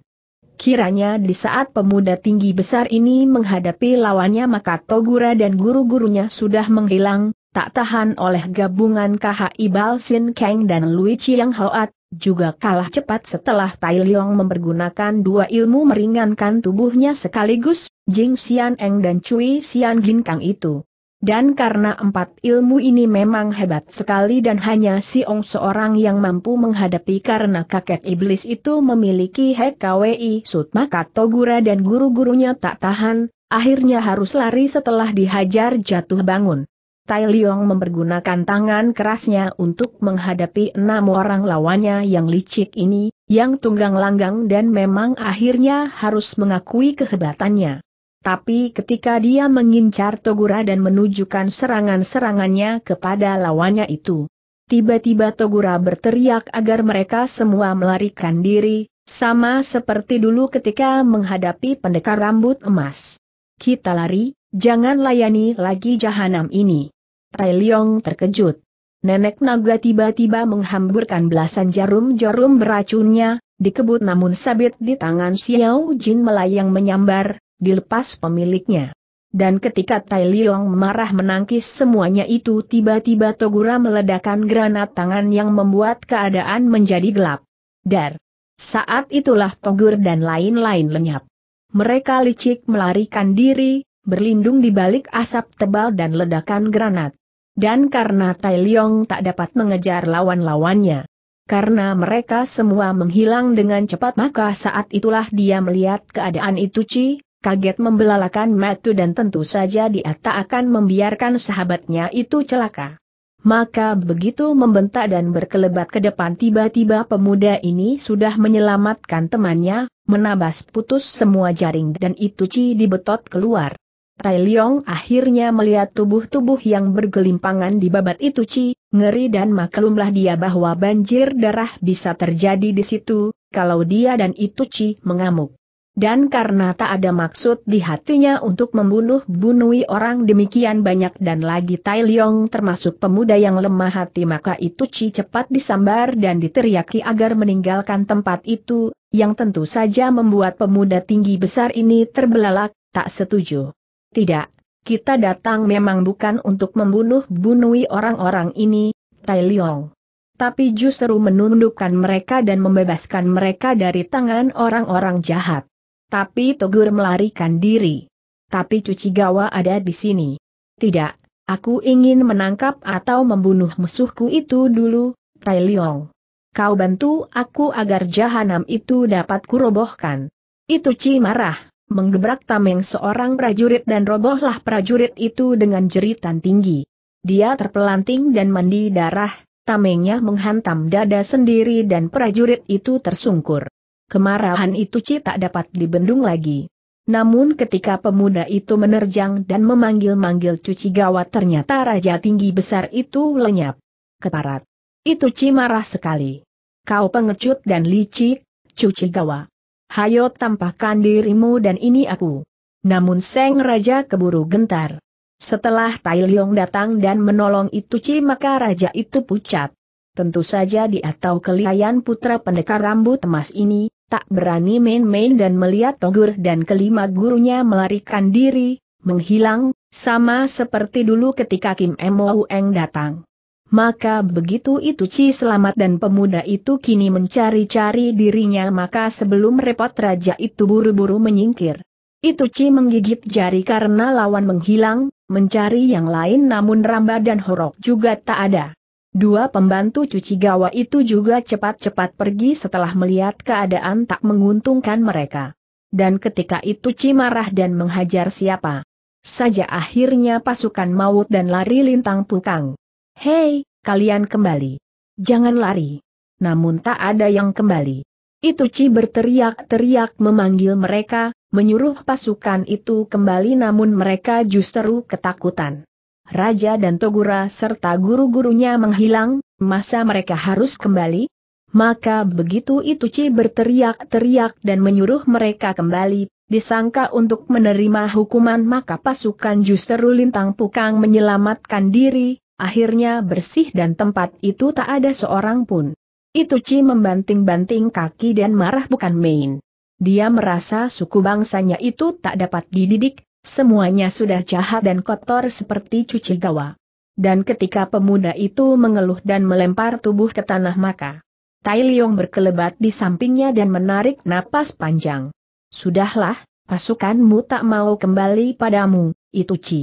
Kiranya di saat pemuda tinggi besar ini menghadapi lawannya maka Togura dan guru-gurunya sudah menghilang, tak tahan oleh gabungan Ibal Sin Kang dan Lui Chiang Hoat, juga kalah cepat setelah Tai Leong mempergunakan dua ilmu meringankan tubuhnya sekaligus, Jing Xian Eng dan Cui Xian Kang itu. Dan karena empat ilmu ini memang hebat sekali dan hanya Siong seorang yang mampu menghadapi karena kakek iblis itu memiliki HKWI Sut maka Togura dan guru-gurunya tak tahan, akhirnya harus lari setelah dihajar jatuh bangun. Tai Liong mempergunakan tangan kerasnya untuk menghadapi enam orang lawannya yang licik ini, yang tunggang langgang dan memang akhirnya harus mengakui kehebatannya. Tapi ketika dia mengincar Togura dan menunjukkan serangan-serangannya kepada lawannya itu, tiba-tiba Togura berteriak agar mereka semua melarikan diri, sama seperti dulu ketika menghadapi pendekar rambut emas. Kita lari, jangan layani lagi jahanam ini. Tai Leong terkejut. Nenek naga tiba-tiba menghamburkan belasan jarum-jarum beracunnya, dikebut namun sabit di tangan Xiao Jin melayang menyambar, dilepas pemiliknya. Dan ketika Tai Liong marah menangkis semuanya itu tiba-tiba Togura meledakkan granat tangan yang membuat keadaan menjadi gelap. Dar. Saat itulah Togur dan lain-lain lenyap. Mereka licik melarikan diri, berlindung di balik asap tebal dan ledakan granat. Dan karena Tai Liong tak dapat mengejar lawan-lawannya. Karena mereka semua menghilang dengan cepat maka saat itulah dia melihat keadaan itu Ci, kaget membelalakan matu dan tentu saja dia tak akan membiarkan sahabatnya itu celaka. Maka begitu membentak dan berkelebat ke depan tiba-tiba pemuda ini sudah menyelamatkan temannya, menabas putus semua jaring dan itu Ci dibetot keluar. Tai Leong akhirnya melihat tubuh-tubuh yang bergelimpangan di babat itu Ci, ngeri dan maklumlah dia bahwa banjir darah bisa terjadi di situ, kalau dia dan itu Ci mengamuk dan karena tak ada maksud di hatinya untuk membunuh bunuhi orang demikian banyak dan lagi Tai Leong termasuk pemuda yang lemah hati maka itu Ci cepat disambar dan diteriaki agar meninggalkan tempat itu, yang tentu saja membuat pemuda tinggi besar ini terbelalak, tak setuju. Tidak, kita datang memang bukan untuk membunuh bunuhi orang-orang ini, Tai Leong tapi justru menundukkan mereka dan membebaskan mereka dari tangan orang-orang jahat. Tapi Togur melarikan diri. Tapi cuci gawa ada di sini. Tidak, aku ingin menangkap atau membunuh musuhku itu dulu, Tai Liong. Kau bantu aku agar jahanam itu dapat kurobohkan. Itu Ci marah, menggebrak tameng seorang prajurit dan robohlah prajurit itu dengan jeritan tinggi. Dia terpelanting dan mandi darah, tamengnya menghantam dada sendiri dan prajurit itu tersungkur kemarahan itu Ci tak dapat dibendung lagi. Namun ketika pemuda itu menerjang dan memanggil-manggil cuci gawat ternyata raja tinggi besar itu lenyap. Keparat. Itu Ci marah sekali. Kau pengecut dan licik, cuci gawa. Hayo tampakkan dirimu dan ini aku. Namun Seng Raja keburu gentar. Setelah Tai Leong datang dan menolong itu Ci maka raja itu pucat. Tentu saja di atau kelihayan putra pendekar rambut emas ini, tak berani main-main dan melihat Togur dan kelima gurunya melarikan diri, menghilang, sama seperti dulu ketika Kim Eng datang. Maka begitu itu Ci Selamat dan pemuda itu kini mencari-cari dirinya maka sebelum repot raja itu buru-buru menyingkir. Itu Ci menggigit jari karena lawan menghilang, mencari yang lain namun Ramba dan Horok juga tak ada. Dua pembantu cuci gawa itu juga cepat-cepat pergi setelah melihat keadaan tak menguntungkan mereka. Dan ketika itu Cimarah dan menghajar siapa saja akhirnya pasukan maut dan lari lintang pukang. Hei, kalian kembali. Jangan lari. Namun tak ada yang kembali. Itu Ci berteriak-teriak memanggil mereka, menyuruh pasukan itu kembali namun mereka justru ketakutan. Raja dan Togura serta guru-gurunya menghilang, masa mereka harus kembali? Maka begitu itu Ci berteriak-teriak dan menyuruh mereka kembali, disangka untuk menerima hukuman maka pasukan justru lintang pukang menyelamatkan diri, akhirnya bersih dan tempat itu tak ada seorang pun. Itu Ci membanting-banting kaki dan marah bukan main. Dia merasa suku bangsanya itu tak dapat dididik, semuanya sudah jahat dan kotor seperti cuci gawa. Dan ketika pemuda itu mengeluh dan melempar tubuh ke tanah maka, Tai Liong berkelebat di sampingnya dan menarik napas panjang. Sudahlah, pasukanmu tak mau kembali padamu, itu Ci.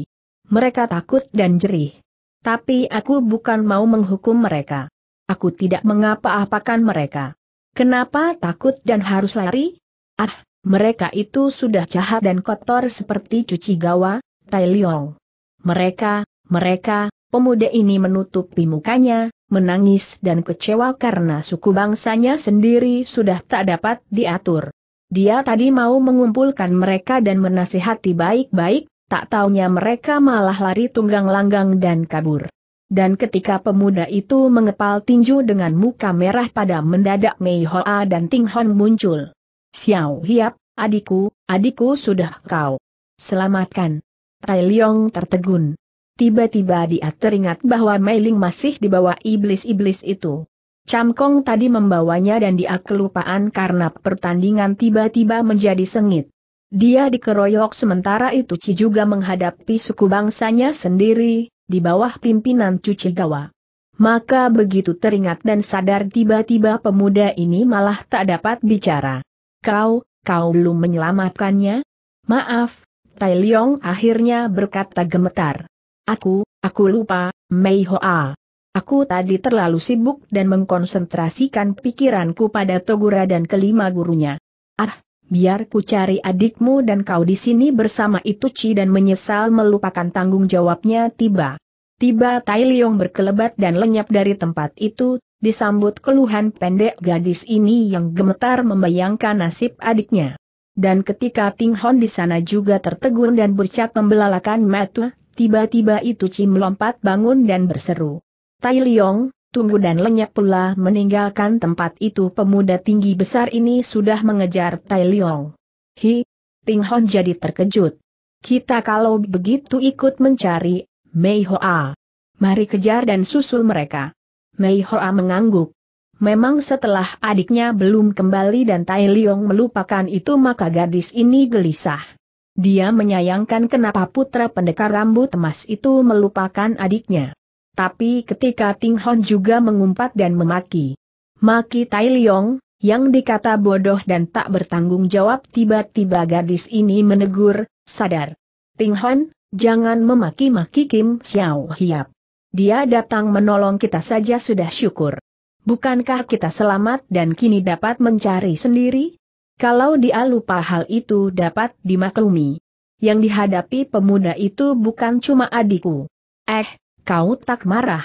Mereka takut dan jerih. Tapi aku bukan mau menghukum mereka. Aku tidak mengapa-apakan mereka. Kenapa takut dan harus lari? Ah, mereka itu sudah jahat dan kotor seperti cuci gawa, Tai Liong. Mereka, mereka, pemuda ini menutupi mukanya, menangis dan kecewa karena suku bangsanya sendiri sudah tak dapat diatur. Dia tadi mau mengumpulkan mereka dan menasihati baik-baik, tak taunya mereka malah lari tunggang langgang dan kabur. Dan ketika pemuda itu mengepal tinju dengan muka merah pada mendadak Mei Hoa dan Ting Hon muncul. Xiao Hiap, adikku, adikku sudah kau selamatkan. Tai Liong tertegun. Tiba-tiba dia teringat bahwa Meiling masih di bawah iblis-iblis itu. Cam Kong tadi membawanya dan dia kelupaan karena pertandingan tiba-tiba menjadi sengit. Dia dikeroyok sementara itu Ci juga menghadapi suku bangsanya sendiri, di bawah pimpinan Cuci Gawa. Maka begitu teringat dan sadar tiba-tiba pemuda ini malah tak dapat bicara. Kau, kau belum menyelamatkannya? Maaf, Tai Leong akhirnya berkata gemetar. Aku, aku lupa, Mei Hoa. Aku tadi terlalu sibuk dan mengkonsentrasikan pikiranku pada Togura dan kelima gurunya. Ah, biar ku cari adikmu dan kau di sini bersama Itu Ituchi dan menyesal melupakan tanggung jawabnya tiba. Tiba Tai Leong berkelebat dan lenyap dari tempat itu, disambut keluhan pendek gadis ini yang gemetar membayangkan nasib adiknya. Dan ketika Ting Hon di sana juga tertegun dan bercak membelalakan mata, tiba-tiba itu Cim lompat bangun dan berseru. Tai Liong, tunggu dan lenyap pula meninggalkan tempat itu pemuda tinggi besar ini sudah mengejar Tai Liong. Hi, Ting Hon jadi terkejut. Kita kalau begitu ikut mencari, Mei Hoa. Mari kejar dan susul mereka. Mei Hoa mengangguk. Memang setelah adiknya belum kembali dan Tai Liong melupakan itu maka gadis ini gelisah. Dia menyayangkan kenapa putra pendekar rambut emas itu melupakan adiknya. Tapi ketika Ting Hon juga mengumpat dan memaki. Maki Tai Liong, yang dikata bodoh dan tak bertanggung jawab tiba-tiba gadis ini menegur, sadar. Ting Hon, jangan memaki-maki Kim Xiao Hiap. Dia datang menolong kita saja sudah syukur. Bukankah kita selamat dan kini dapat mencari sendiri? Kalau dia lupa hal itu dapat dimaklumi. Yang dihadapi pemuda itu bukan cuma adikku. Eh, kau tak marah.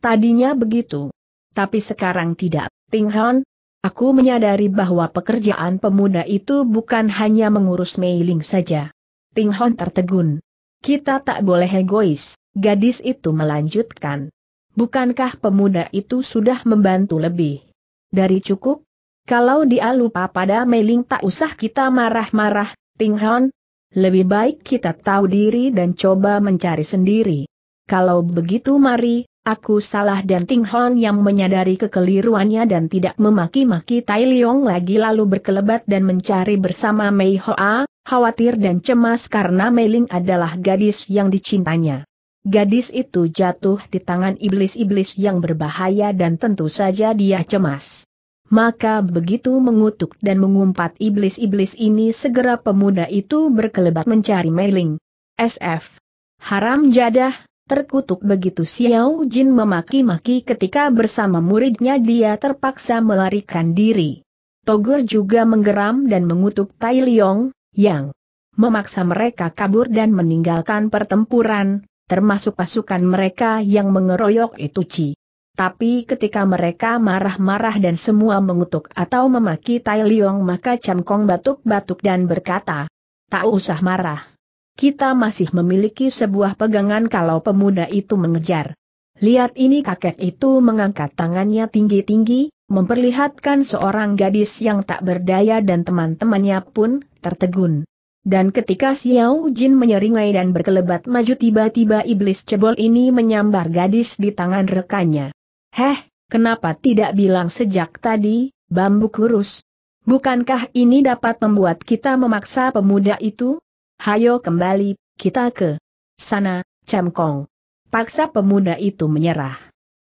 Tadinya begitu. Tapi sekarang tidak, Ting Hon. Aku menyadari bahwa pekerjaan pemuda itu bukan hanya mengurus mailing saja. Ting Hon tertegun. Kita tak boleh egois, gadis itu melanjutkan. Bukankah pemuda itu sudah membantu lebih dari cukup? Kalau dia lupa pada Meiling tak usah kita marah-marah, Ting Hon. Lebih baik kita tahu diri dan coba mencari sendiri. Kalau begitu mari, Aku salah dan Ting Hon yang menyadari kekeliruannya dan tidak memaki-maki Tai Leong lagi lalu berkelebat dan mencari bersama Mei Hoa, khawatir dan cemas karena Mei Ling adalah gadis yang dicintanya. Gadis itu jatuh di tangan iblis-iblis yang berbahaya dan tentu saja dia cemas. Maka begitu mengutuk dan mengumpat iblis-iblis ini segera pemuda itu berkelebat mencari Mei Ling. SF. Haram jadah, Terkutuk begitu Xiao Jin memaki-maki ketika bersama muridnya dia terpaksa melarikan diri. Togur juga menggeram dan mengutuk Tai Liong, yang memaksa mereka kabur dan meninggalkan pertempuran, termasuk pasukan mereka yang mengeroyok itu Ci. Tapi ketika mereka marah-marah dan semua mengutuk atau memaki Tai Liong maka Cam Kong batuk-batuk dan berkata, tak usah marah kita masih memiliki sebuah pegangan kalau pemuda itu mengejar. Lihat ini kakek itu mengangkat tangannya tinggi-tinggi, memperlihatkan seorang gadis yang tak berdaya dan teman-temannya pun tertegun. Dan ketika Xiao Jin menyeringai dan berkelebat maju tiba-tiba iblis cebol ini menyambar gadis di tangan rekannya. Heh, kenapa tidak bilang sejak tadi, bambu kurus? Bukankah ini dapat membuat kita memaksa pemuda itu? Hayo kembali, kita ke sana, Cemkong. Paksa pemuda itu menyerah.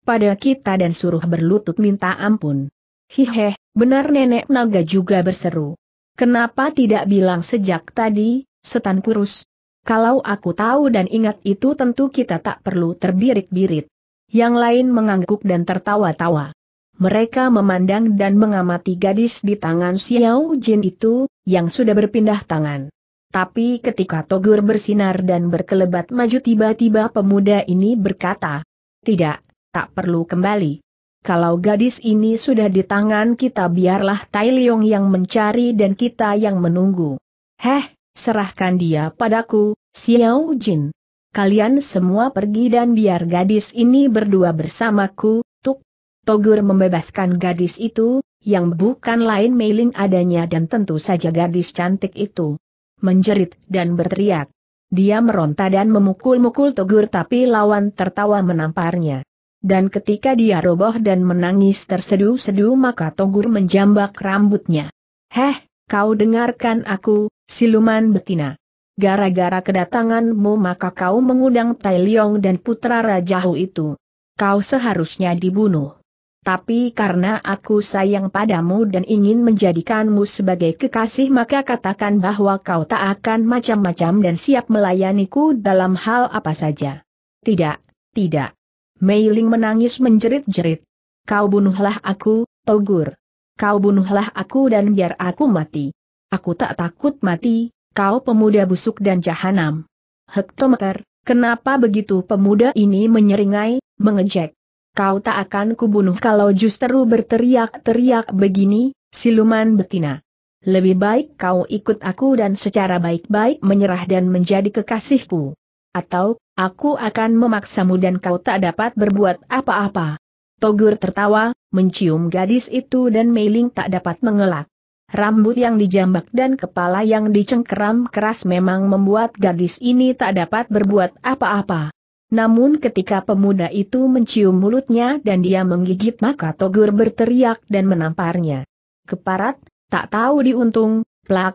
Pada kita dan suruh berlutut minta ampun. Hiheh, benar nenek naga juga berseru. Kenapa tidak bilang sejak tadi, setan kurus? Kalau aku tahu dan ingat itu tentu kita tak perlu terbirit-birit. Yang lain mengangguk dan tertawa-tawa. Mereka memandang dan mengamati gadis di tangan Xiao Jin itu, yang sudah berpindah tangan. Tapi ketika Togur bersinar dan berkelebat maju tiba-tiba pemuda ini berkata, Tidak, tak perlu kembali. Kalau gadis ini sudah di tangan kita biarlah Tai Leong yang mencari dan kita yang menunggu. Heh, serahkan dia padaku, Xiao Jin. Kalian semua pergi dan biar gadis ini berdua bersamaku, Tuk. Togur membebaskan gadis itu, yang bukan lain Meiling adanya dan tentu saja gadis cantik itu menjerit dan berteriak. Dia meronta dan memukul-mukul Togur tapi lawan tertawa menamparnya. Dan ketika dia roboh dan menangis terseduh-seduh maka Togur menjambak rambutnya. Heh, kau dengarkan aku, siluman betina. Gara-gara kedatanganmu maka kau mengundang Tai Leong dan putra Rajahu itu. Kau seharusnya dibunuh tapi karena aku sayang padamu dan ingin menjadikanmu sebagai kekasih maka katakan bahwa kau tak akan macam-macam dan siap melayaniku dalam hal apa saja. Tidak, tidak. Mei Ling menangis menjerit-jerit. Kau bunuhlah aku, Togur. Kau bunuhlah aku dan biar aku mati. Aku tak takut mati, kau pemuda busuk dan jahanam. Hektometer, kenapa begitu pemuda ini menyeringai, mengejek? kau tak akan kubunuh kalau justru berteriak-teriak begini, siluman betina. Lebih baik kau ikut aku dan secara baik-baik menyerah dan menjadi kekasihku. Atau, aku akan memaksamu dan kau tak dapat berbuat apa-apa. Togur tertawa, mencium gadis itu dan Meiling tak dapat mengelak. Rambut yang dijambak dan kepala yang dicengkeram keras memang membuat gadis ini tak dapat berbuat apa-apa. Namun ketika pemuda itu mencium mulutnya dan dia menggigit maka Togur berteriak dan menamparnya. Keparat, tak tahu diuntung, plak.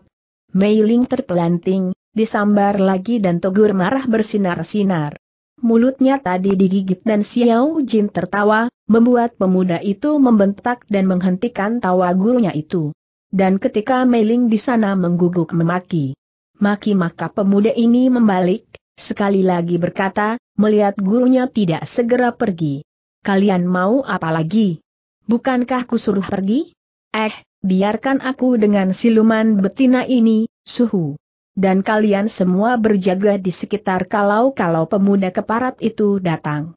Meiling terpelanting, disambar lagi dan Togur marah bersinar-sinar. Mulutnya tadi digigit dan Xiao Jin tertawa, membuat pemuda itu membentak dan menghentikan tawa gurunya itu. Dan ketika Meiling di sana mengguguk memaki. Maki maka pemuda ini membalik, Sekali lagi berkata, melihat gurunya tidak segera pergi. Kalian mau apa lagi? Bukankah suruh pergi? Eh, biarkan aku dengan siluman betina ini, suhu. Dan kalian semua berjaga di sekitar kalau-kalau pemuda keparat itu datang.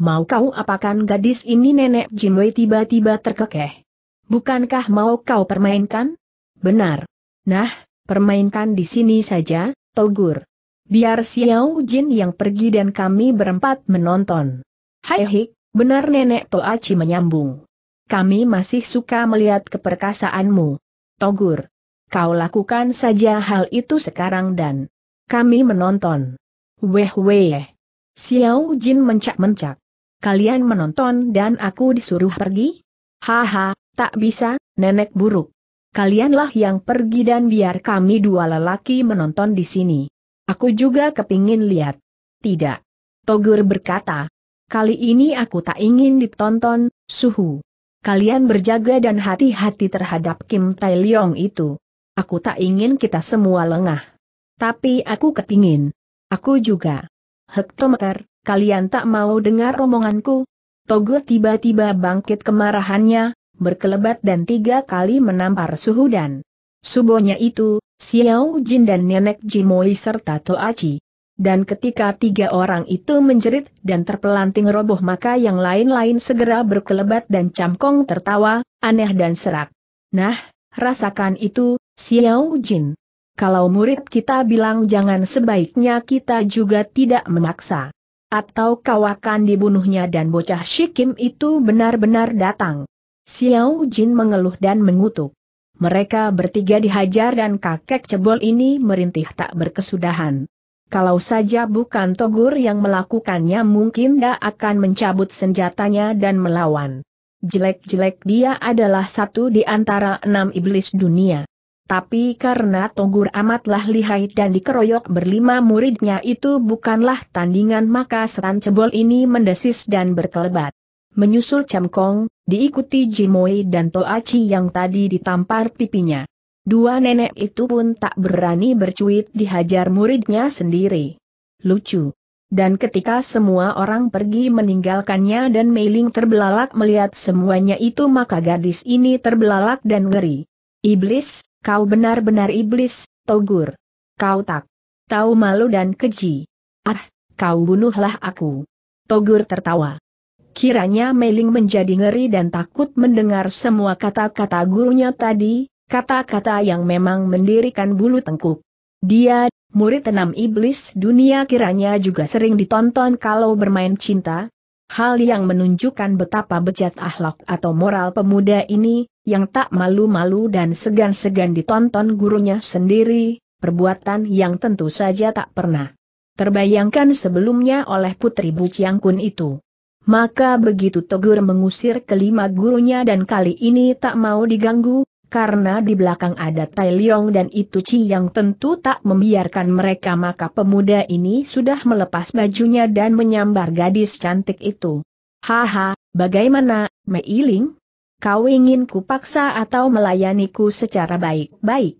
Mau kau apakan gadis ini nenek Jimwei tiba-tiba terkekeh. Bukankah mau kau permainkan? Benar. Nah, permainkan di sini saja, Togur. Biar Xiao Jin yang pergi dan kami berempat menonton. Hai hik, benar nenek Toachi menyambung. Kami masih suka melihat keperkasaanmu. Togur. Kau lakukan saja hal itu sekarang dan kami menonton. Weh weh. Xiao Jin mencak-mencak. Kalian menonton dan aku disuruh pergi? Haha, tak bisa, nenek buruk. Kalianlah yang pergi dan biar kami dua lelaki menonton di sini. Aku juga kepingin lihat. Tidak. Togur berkata. Kali ini aku tak ingin ditonton, suhu. Kalian berjaga dan hati-hati terhadap Kim Tai Leong itu. Aku tak ingin kita semua lengah. Tapi aku kepingin. Aku juga. Hektometer, kalian tak mau dengar omonganku? Togur tiba-tiba bangkit kemarahannya, berkelebat dan tiga kali menampar suhu dan subonya itu, Xiao Jin dan Nenek Jimoi serta Toachi. Dan ketika tiga orang itu menjerit dan terpelanting roboh maka yang lain-lain segera berkelebat dan camkong tertawa, aneh dan serak. Nah, rasakan itu, Xiao Jin. Kalau murid kita bilang jangan sebaiknya kita juga tidak memaksa. Atau kau akan dibunuhnya dan bocah Shikim itu benar-benar datang. Xiao Jin mengeluh dan mengutuk. Mereka bertiga dihajar dan kakek cebol ini merintih tak berkesudahan. Kalau saja bukan Togur yang melakukannya mungkin dia akan mencabut senjatanya dan melawan. Jelek-jelek dia adalah satu di antara enam iblis dunia. Tapi karena Togur amatlah lihai dan dikeroyok berlima muridnya itu bukanlah tandingan maka setan cebol ini mendesis dan berkelebat. Menyusul Cham Kong, diikuti Jimoi dan Toachi yang tadi ditampar pipinya. Dua nenek itu pun tak berani bercuit dihajar muridnya sendiri. Lucu. Dan ketika semua orang pergi meninggalkannya dan Meiling terbelalak melihat semuanya itu maka gadis ini terbelalak dan ngeri. Iblis, kau benar-benar iblis, Togur. Kau tak tahu malu dan keji. Ah, kau bunuhlah aku. Togur tertawa. Kiranya Meiling menjadi ngeri dan takut mendengar semua kata-kata gurunya tadi, kata-kata yang memang mendirikan bulu tengkuk. Dia, murid enam iblis dunia kiranya juga sering ditonton kalau bermain cinta, hal yang menunjukkan betapa bejat akhlak atau moral pemuda ini, yang tak malu-malu dan segan-segan ditonton gurunya sendiri, perbuatan yang tentu saja tak pernah terbayangkan sebelumnya oleh Putri Bu Chiang Kun itu. Maka begitu Togur mengusir kelima gurunya dan kali ini tak mau diganggu, karena di belakang ada Tai Leong dan Itu Chi yang tentu tak membiarkan mereka maka pemuda ini sudah melepas bajunya dan menyambar gadis cantik itu. Haha, bagaimana, Meiling? Kau ingin kupaksa atau melayaniku secara baik-baik?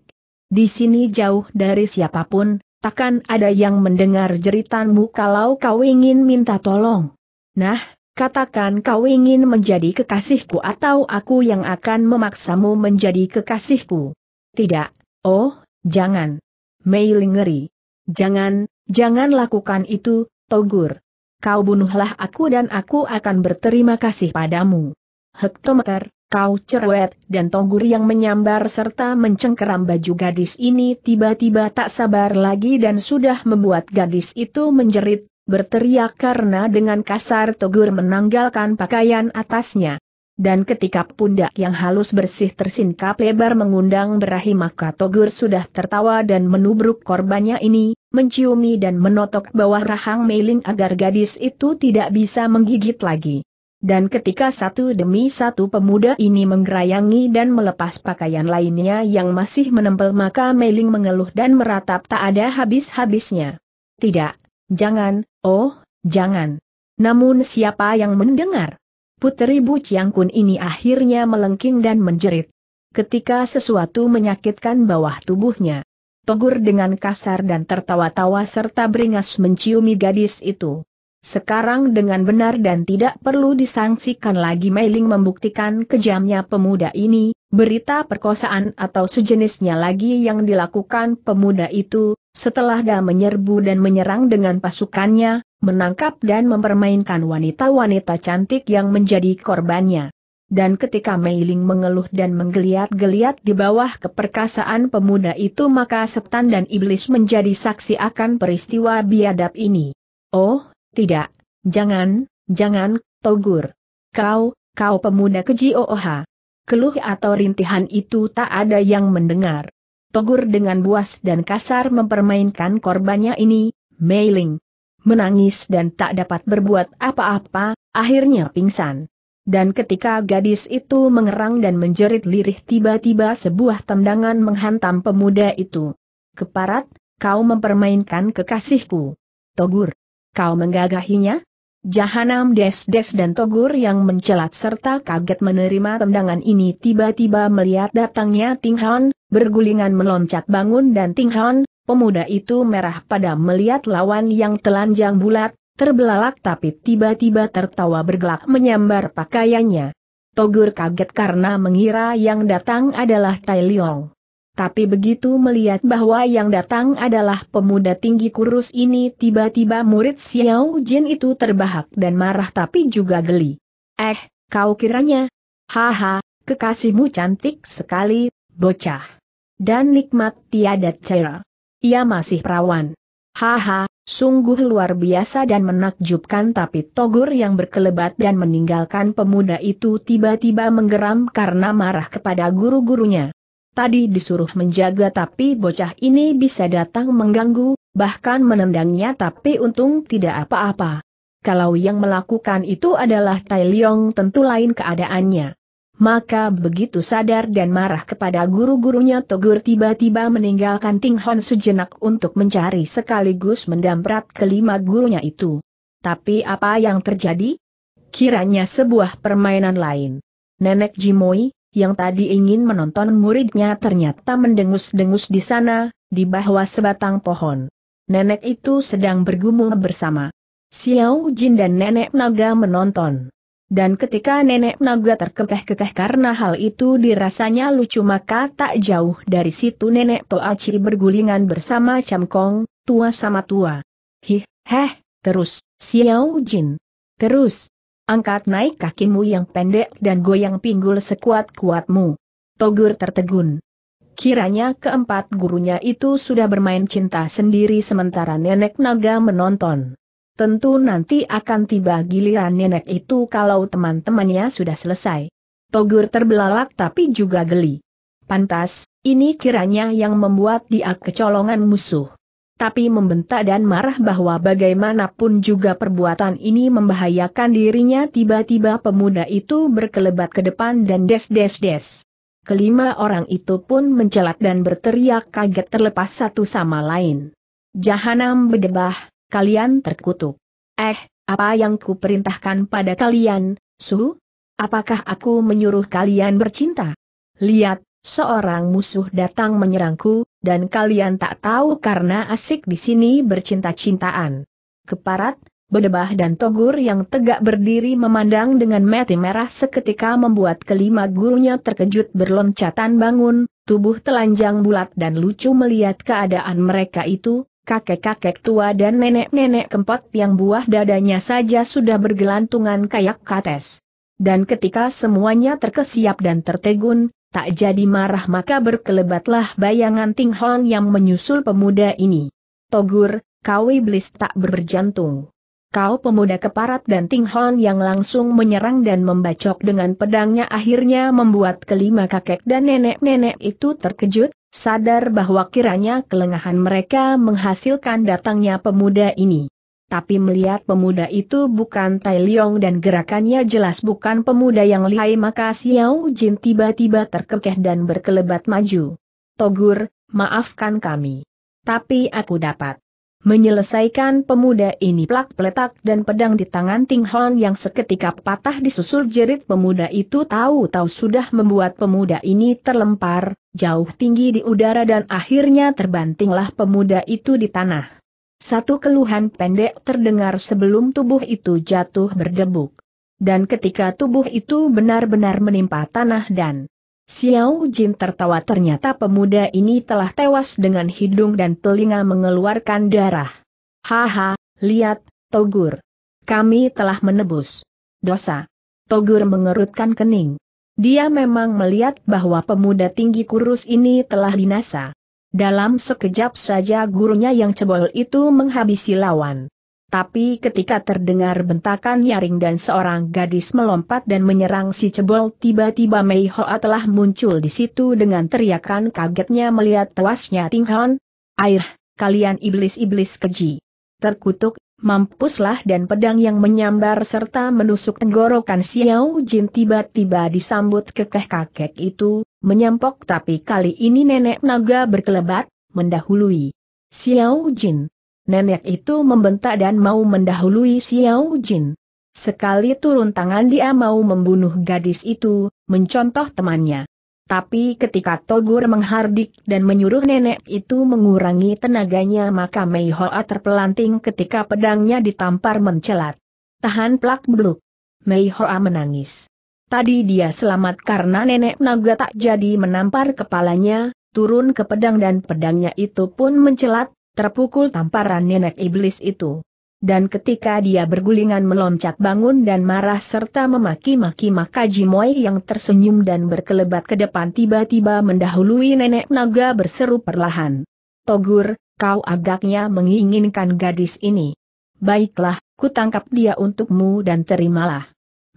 Di sini jauh dari siapapun, takkan ada yang mendengar jeritanmu kalau kau ingin minta tolong. Nah, Katakan kau ingin menjadi kekasihku atau aku yang akan memaksamu menjadi kekasihku. Tidak, oh, jangan. Mei ngeri. Jangan, jangan lakukan itu, Togur. Kau bunuhlah aku dan aku akan berterima kasih padamu. Hektometer, kau cerewet dan Togur yang menyambar serta mencengkeram baju gadis ini tiba-tiba tak sabar lagi dan sudah membuat gadis itu menjerit, berteriak karena dengan kasar Togur menanggalkan pakaian atasnya. Dan ketika pundak yang halus bersih tersingkap lebar mengundang berahi maka Togur sudah tertawa dan menubruk korbannya ini, menciumi dan menotok bawah rahang Meiling agar gadis itu tidak bisa menggigit lagi. Dan ketika satu demi satu pemuda ini menggerayangi dan melepas pakaian lainnya yang masih menempel maka Meiling mengeluh dan meratap tak ada habis-habisnya. Tidak, jangan, Oh, jangan. Namun siapa yang mendengar? Putri Bu Chiang Kun ini akhirnya melengking dan menjerit. Ketika sesuatu menyakitkan bawah tubuhnya. Togur dengan kasar dan tertawa-tawa serta beringas menciumi gadis itu. Sekarang dengan benar dan tidak perlu disangsikan lagi Meiling membuktikan kejamnya pemuda ini, berita perkosaan atau sejenisnya lagi yang dilakukan pemuda itu, setelah Da menyerbu dan menyerang dengan pasukannya, menangkap dan mempermainkan wanita-wanita cantik yang menjadi korbannya. Dan ketika Meiling mengeluh dan menggeliat-geliat di bawah keperkasaan pemuda itu maka setan dan iblis menjadi saksi akan peristiwa biadab ini. Oh, tidak, jangan, jangan, Togur. Kau, kau pemuda keji OOH. Keluh atau rintihan itu tak ada yang mendengar. Togur dengan buas dan kasar mempermainkan korbannya ini, Meiling. Menangis dan tak dapat berbuat apa-apa, akhirnya pingsan. Dan ketika gadis itu mengerang dan menjerit lirih tiba-tiba sebuah tendangan menghantam pemuda itu. Keparat, kau mempermainkan kekasihku. Togur. Kau menggagahinya? Jahanam Des-Des dan Togur yang mencelat serta kaget menerima tendangan ini tiba-tiba melihat datangnya Ting Han, bergulingan meloncat bangun dan Ting Han, pemuda itu merah pada melihat lawan yang telanjang bulat, terbelalak tapi tiba-tiba tertawa bergelak menyambar pakaiannya. Togur kaget karena mengira yang datang adalah Tai Liong. Tapi begitu melihat bahwa yang datang adalah pemuda tinggi kurus ini tiba-tiba murid Xiao Jin itu terbahak dan marah tapi juga geli. Eh, kau kiranya? Haha, kekasihmu cantik sekali, bocah. Dan nikmat tiada cara. Ia masih perawan. Haha, sungguh luar biasa dan menakjubkan tapi Togur yang berkelebat dan meninggalkan pemuda itu tiba-tiba menggeram karena marah kepada guru-gurunya. Tadi disuruh menjaga tapi bocah ini bisa datang mengganggu, bahkan menendangnya tapi untung tidak apa-apa. Kalau yang melakukan itu adalah Tai Leong tentu lain keadaannya. Maka begitu sadar dan marah kepada guru-gurunya Togur tiba-tiba meninggalkan Ting Hon sejenak untuk mencari sekaligus mendamprat kelima gurunya itu. Tapi apa yang terjadi? Kiranya sebuah permainan lain. Nenek Jimoi, yang tadi ingin menonton muridnya ternyata mendengus-dengus di sana, di bawah sebatang pohon. Nenek itu sedang bergumul bersama. Xiao Jin dan Nenek Naga menonton. Dan ketika Nenek Naga terkekeh-kekeh karena hal itu dirasanya lucu maka tak jauh dari situ Nenek Toachi bergulingan bersama Kong, tua sama tua. Hih, heh, terus, Xiao Jin. Terus, Angkat naik kakimu yang pendek dan goyang pinggul sekuat-kuatmu. Togur tertegun. Kiranya keempat gurunya itu sudah bermain cinta sendiri sementara nenek naga menonton. Tentu nanti akan tiba giliran nenek itu kalau teman-temannya sudah selesai. Togur terbelalak tapi juga geli. Pantas, ini kiranya yang membuat dia kecolongan musuh tapi membentak dan marah bahwa bagaimanapun juga perbuatan ini membahayakan dirinya tiba-tiba pemuda itu berkelebat ke depan dan des-des-des. Kelima orang itu pun mencelat dan berteriak kaget terlepas satu sama lain. Jahanam berdebah, kalian terkutuk. Eh, apa yang kuperintahkan pada kalian, Su? Apakah aku menyuruh kalian bercinta? Lihat, seorang musuh datang menyerangku, dan kalian tak tahu karena asik di sini bercinta-cintaan. Keparat, bedebah dan togur yang tegak berdiri memandang dengan mati merah seketika membuat kelima gurunya terkejut berloncatan bangun, tubuh telanjang bulat dan lucu melihat keadaan mereka itu, kakek-kakek tua dan nenek-nenek kempot yang buah dadanya saja sudah bergelantungan kayak kates. Dan ketika semuanya terkesiap dan tertegun, tak jadi marah maka berkelebatlah bayangan Ting Hon yang menyusul pemuda ini. Togur, kau iblis tak berjantung. Kau pemuda keparat dan Ting Hon yang langsung menyerang dan membacok dengan pedangnya akhirnya membuat kelima kakek dan nenek-nenek itu terkejut, sadar bahwa kiranya kelengahan mereka menghasilkan datangnya pemuda ini tapi melihat pemuda itu bukan Tai Liong dan gerakannya jelas bukan pemuda yang lihai maka Xiao Jin tiba-tiba terkekeh dan berkelebat maju. Togur, maafkan kami. Tapi aku dapat menyelesaikan pemuda ini plak peletak dan pedang di tangan Ting Hon yang seketika patah disusul jerit pemuda itu tahu-tahu sudah membuat pemuda ini terlempar, jauh tinggi di udara dan akhirnya terbantinglah pemuda itu di tanah. Satu keluhan pendek terdengar sebelum tubuh itu jatuh berdebuk. Dan ketika tubuh itu benar-benar menimpa tanah dan Xiao Jin tertawa ternyata pemuda ini telah tewas dengan hidung dan telinga mengeluarkan darah. Haha, lihat, Togur. Kami telah menebus dosa. Togur mengerutkan kening. Dia memang melihat bahwa pemuda tinggi kurus ini telah binasa. Dalam sekejap saja gurunya yang cebol itu menghabisi lawan. Tapi ketika terdengar bentakan nyaring dan seorang gadis melompat dan menyerang si cebol tiba-tiba Mei Hoa telah muncul di situ dengan teriakan kagetnya melihat tewasnya Ting Hon. Air, kalian iblis-iblis keji. Terkutuk, Mampuslah dan pedang yang menyambar serta menusuk tenggorokan Xiao Jin tiba-tiba disambut kekeh kakek itu, menyampok tapi kali ini nenek naga berkelebat, mendahului. Xiao Jin. Nenek itu membentak dan mau mendahului Xiao Jin. Sekali turun tangan dia mau membunuh gadis itu, mencontoh temannya. Tapi ketika Togur menghardik dan menyuruh nenek itu mengurangi tenaganya maka Mei Hoa terpelanting ketika pedangnya ditampar mencelat. Tahan plak beluk. Mei Hoa menangis. Tadi dia selamat karena nenek naga tak jadi menampar kepalanya, turun ke pedang dan pedangnya itu pun mencelat, terpukul tamparan nenek iblis itu dan ketika dia bergulingan meloncat bangun dan marah serta memaki-maki maka Jimoy yang tersenyum dan berkelebat ke depan tiba-tiba mendahului nenek naga berseru perlahan. Togur, kau agaknya menginginkan gadis ini. Baiklah, ku tangkap dia untukmu dan terimalah.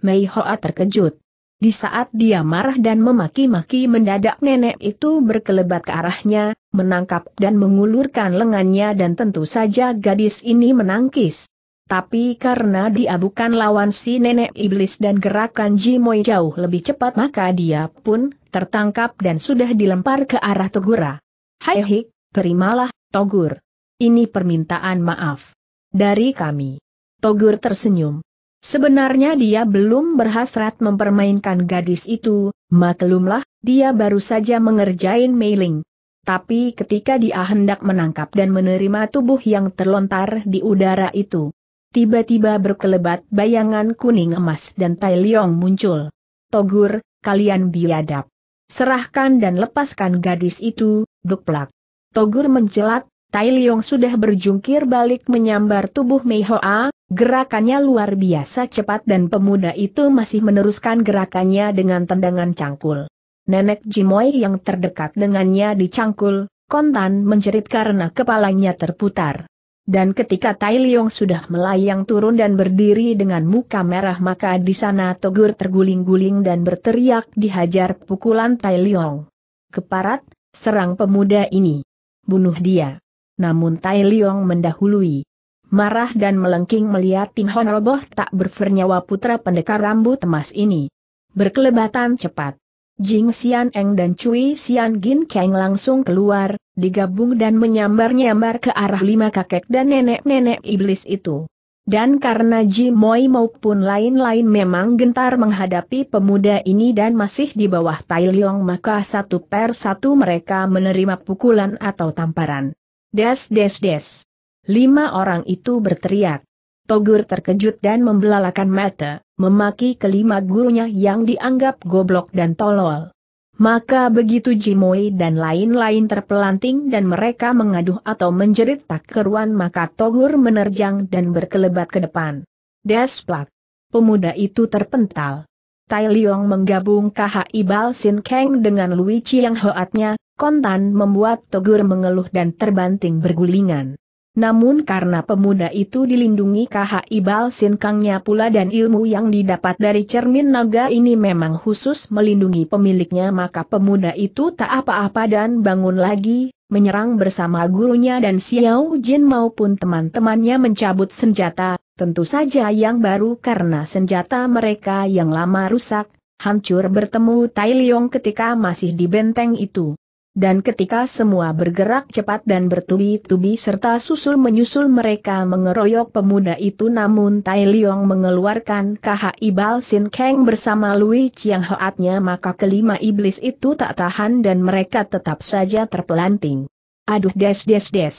Mei Hoa terkejut. Di saat dia marah dan memaki-maki mendadak nenek itu berkelebat ke arahnya, menangkap dan mengulurkan lengannya dan tentu saja gadis ini menangkis. Tapi karena dia bukan lawan si nenek iblis dan gerakan Jimoy jauh lebih cepat maka dia pun tertangkap dan sudah dilempar ke arah Togura. Hai hik, terimalah, Togur. Ini permintaan maaf. Dari kami. Togur tersenyum. Sebenarnya dia belum berhasrat mempermainkan gadis itu, maklumlah, dia baru saja mengerjain mailing, tapi ketika dia hendak menangkap dan menerima tubuh yang terlontar di udara itu, tiba-tiba berkelebat bayangan kuning emas dan Tai Leong muncul. Togur, kalian biadab. Serahkan dan lepaskan gadis itu, Dukplak. Togur mencelat, Tai Leong sudah berjungkir balik menyambar tubuh Mei Hoa, gerakannya luar biasa cepat dan pemuda itu masih meneruskan gerakannya dengan tendangan cangkul nenek Jimoy yang terdekat dengannya dicangkul, kontan menjerit karena kepalanya terputar. Dan ketika Tai Liong sudah melayang turun dan berdiri dengan muka merah maka di sana Togur terguling-guling dan berteriak dihajar pukulan Tai Liong. Keparat, serang pemuda ini. Bunuh dia. Namun Tai Liong mendahului. Marah dan melengking melihat Tim Hon Roboh tak bernyawa putra pendekar rambut emas ini. Berkelebatan cepat. Jing Xian Eng dan Cui Xian Gin Kang langsung keluar, digabung dan menyambar-nyambar ke arah lima kakek dan nenek-nenek iblis itu. Dan karena Ji Moi maupun lain-lain memang gentar menghadapi pemuda ini dan masih di bawah Tai Leong maka satu per satu mereka menerima pukulan atau tamparan. Des des des. Lima orang itu berteriak. Togur terkejut dan membelalakan mata, memaki kelima gurunya yang dianggap goblok dan tolol. Maka begitu Jimoi dan lain-lain terpelanting dan mereka mengaduh atau menjerit tak keruan maka Togur menerjang dan berkelebat ke depan. Desplak. Pemuda itu terpental. Tai Liong menggabung KHI Bal Sin Kang dengan Lui Chiang Hoatnya, kontan membuat Togur mengeluh dan terbanting bergulingan. Namun karena pemuda itu dilindungi KH ibal Sinkangnya pula dan ilmu yang didapat dari cermin naga ini memang khusus melindungi pemiliknya maka pemuda itu tak apa-apa dan bangun lagi, menyerang bersama gurunya dan Xiao Jin maupun teman-temannya mencabut senjata, tentu saja yang baru karena senjata mereka yang lama rusak, hancur bertemu Tai Leong ketika masih di benteng itu dan ketika semua bergerak cepat dan bertubi-tubi serta susul-menyusul mereka mengeroyok pemuda itu namun Tai Liong mengeluarkan kaha Ibal Sin Kang bersama Lui Chiang Hoatnya maka kelima iblis itu tak tahan dan mereka tetap saja terpelanting. Aduh des des des.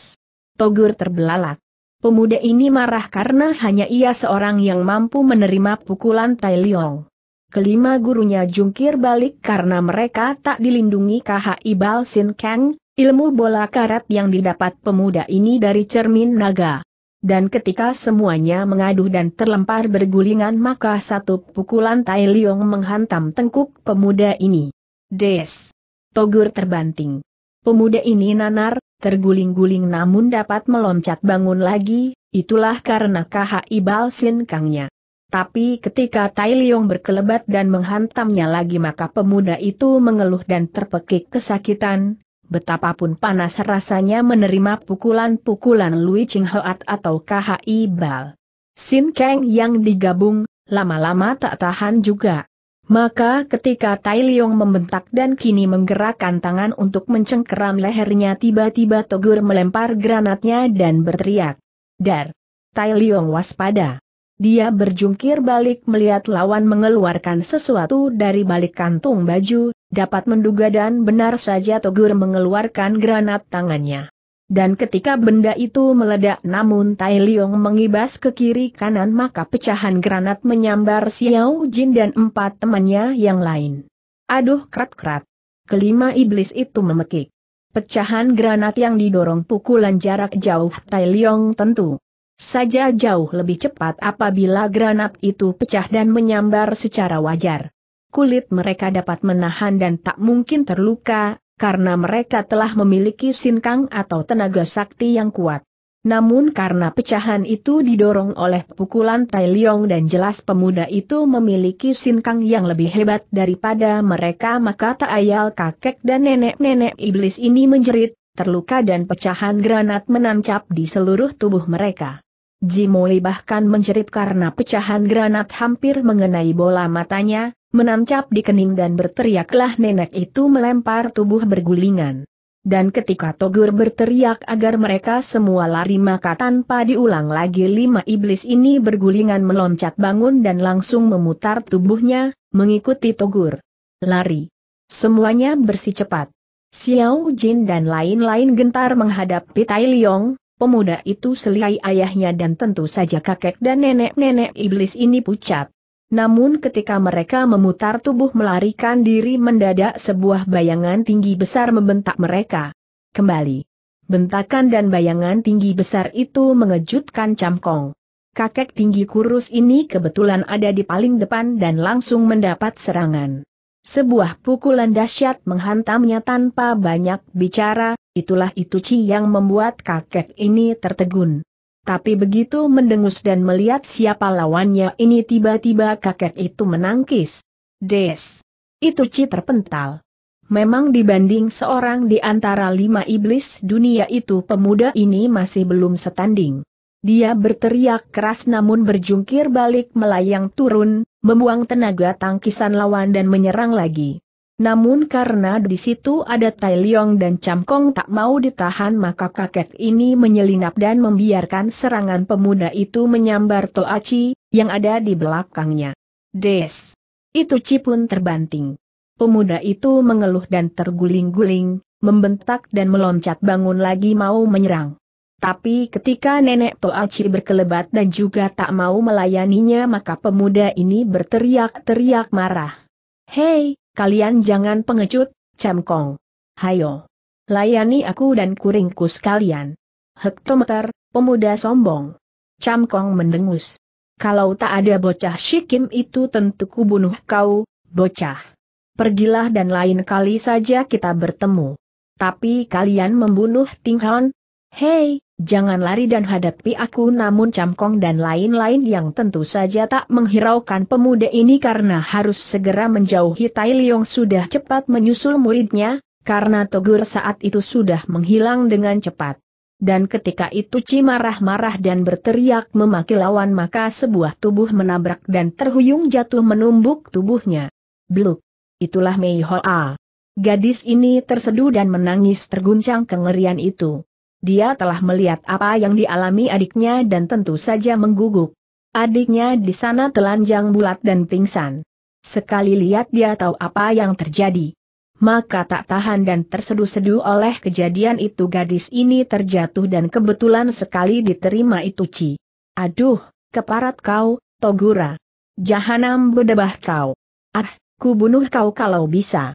Togur terbelalak. Pemuda ini marah karena hanya ia seorang yang mampu menerima pukulan Tai Liong. Kelima gurunya jungkir balik karena mereka tak dilindungi ibal sin Kang, ilmu bola karat yang didapat pemuda ini dari cermin naga. Dan ketika semuanya mengadu dan terlempar bergulingan maka satu pukulan Tai Liong menghantam tengkuk pemuda ini. Des! Togur terbanting. Pemuda ini nanar, terguling-guling namun dapat meloncat bangun lagi, itulah karena ibal sin Kangnya. Tapi ketika Tai Liong berkelebat dan menghantamnya lagi maka pemuda itu mengeluh dan terpekik kesakitan, betapapun panas rasanya menerima pukulan-pukulan Lui Ching Hoat atau KHI Bal. Sin Kang yang digabung, lama-lama tak tahan juga. Maka ketika Tai Liong membentak dan kini menggerakkan tangan untuk mencengkeram lehernya tiba-tiba Togur melempar granatnya dan berteriak. Dar! Tai Liong waspada! Dia berjungkir balik melihat lawan mengeluarkan sesuatu dari balik kantung baju, dapat menduga dan benar saja Togur mengeluarkan granat tangannya. Dan ketika benda itu meledak namun Tai Leong mengibas ke kiri kanan maka pecahan granat menyambar Xiao Jin dan empat temannya yang lain. Aduh krat-krat. Kelima iblis itu memekik. Pecahan granat yang didorong pukulan jarak jauh Tai Leong tentu saja jauh lebih cepat apabila granat itu pecah dan menyambar secara wajar. Kulit mereka dapat menahan dan tak mungkin terluka, karena mereka telah memiliki sinkang atau tenaga sakti yang kuat. Namun karena pecahan itu didorong oleh pukulan Tai Leong dan jelas pemuda itu memiliki sinkang yang lebih hebat daripada mereka maka tak ayal kakek dan nenek-nenek iblis ini menjerit, terluka dan pecahan granat menancap di seluruh tubuh mereka. Jimoi bahkan menjerit karena pecahan granat hampir mengenai bola matanya, menancap di kening dan berteriaklah nenek itu melempar tubuh bergulingan. Dan ketika Togur berteriak agar mereka semua lari maka tanpa diulang lagi lima iblis ini bergulingan meloncat bangun dan langsung memutar tubuhnya, mengikuti Togur. Lari. Semuanya bersih cepat. Xiao Jin dan lain-lain gentar menghadapi Tai Liong, pemuda itu selai ayahnya dan tentu saja kakek dan nenek-nenek iblis ini pucat. Namun ketika mereka memutar tubuh melarikan diri mendadak sebuah bayangan tinggi besar membentak mereka. Kembali. Bentakan dan bayangan tinggi besar itu mengejutkan Camkong. Kakek tinggi kurus ini kebetulan ada di paling depan dan langsung mendapat serangan. Sebuah pukulan dahsyat menghantamnya tanpa banyak bicara, itulah itu Ci yang membuat kakek ini tertegun. Tapi begitu mendengus dan melihat siapa lawannya ini tiba-tiba kakek itu menangkis. Des! Itu Ci terpental. Memang dibanding seorang di antara lima iblis dunia itu pemuda ini masih belum setanding. Dia berteriak keras namun berjungkir balik melayang turun, membuang tenaga tangkisan lawan dan menyerang lagi. Namun karena di situ ada Tai Liong dan Cham Kong tak mau ditahan maka kakek ini menyelinap dan membiarkan serangan pemuda itu menyambar Toachi, yang ada di belakangnya. Des! Itu Ci pun terbanting. Pemuda itu mengeluh dan terguling-guling, membentak dan meloncat bangun lagi mau menyerang. Tapi ketika nenek Toachi berkelebat dan juga tak mau melayaninya maka pemuda ini berteriak-teriak marah. Hei, Kalian jangan pengecut, Kong. Hayo. Layani aku dan kuringku sekalian. Hektometer, pemuda sombong. Camkong mendengus. Kalau tak ada bocah Shikim itu tentu kubunuh kau, bocah. Pergilah dan lain kali saja kita bertemu. Tapi kalian membunuh Ting Han, Hei, jangan lari dan hadapi aku namun Camkong dan lain-lain yang tentu saja tak menghiraukan pemuda ini karena harus segera menjauhi Tai Leong sudah cepat menyusul muridnya, karena Togur saat itu sudah menghilang dengan cepat. Dan ketika itu Ci marah-marah dan berteriak memaki lawan maka sebuah tubuh menabrak dan terhuyung jatuh menumbuk tubuhnya. Bluk. Itulah Mei Hoa. Gadis ini terseduh dan menangis terguncang kengerian itu. Dia telah melihat apa yang dialami adiknya dan tentu saja mengguguk. Adiknya di sana telanjang bulat dan pingsan. Sekali lihat dia tahu apa yang terjadi. Maka tak tahan dan tersedu-sedu oleh kejadian itu gadis ini terjatuh dan kebetulan sekali diterima itu Ci. Aduh, keparat kau, Togura. Jahanam bedebah kau. Ah, ku bunuh kau kalau bisa.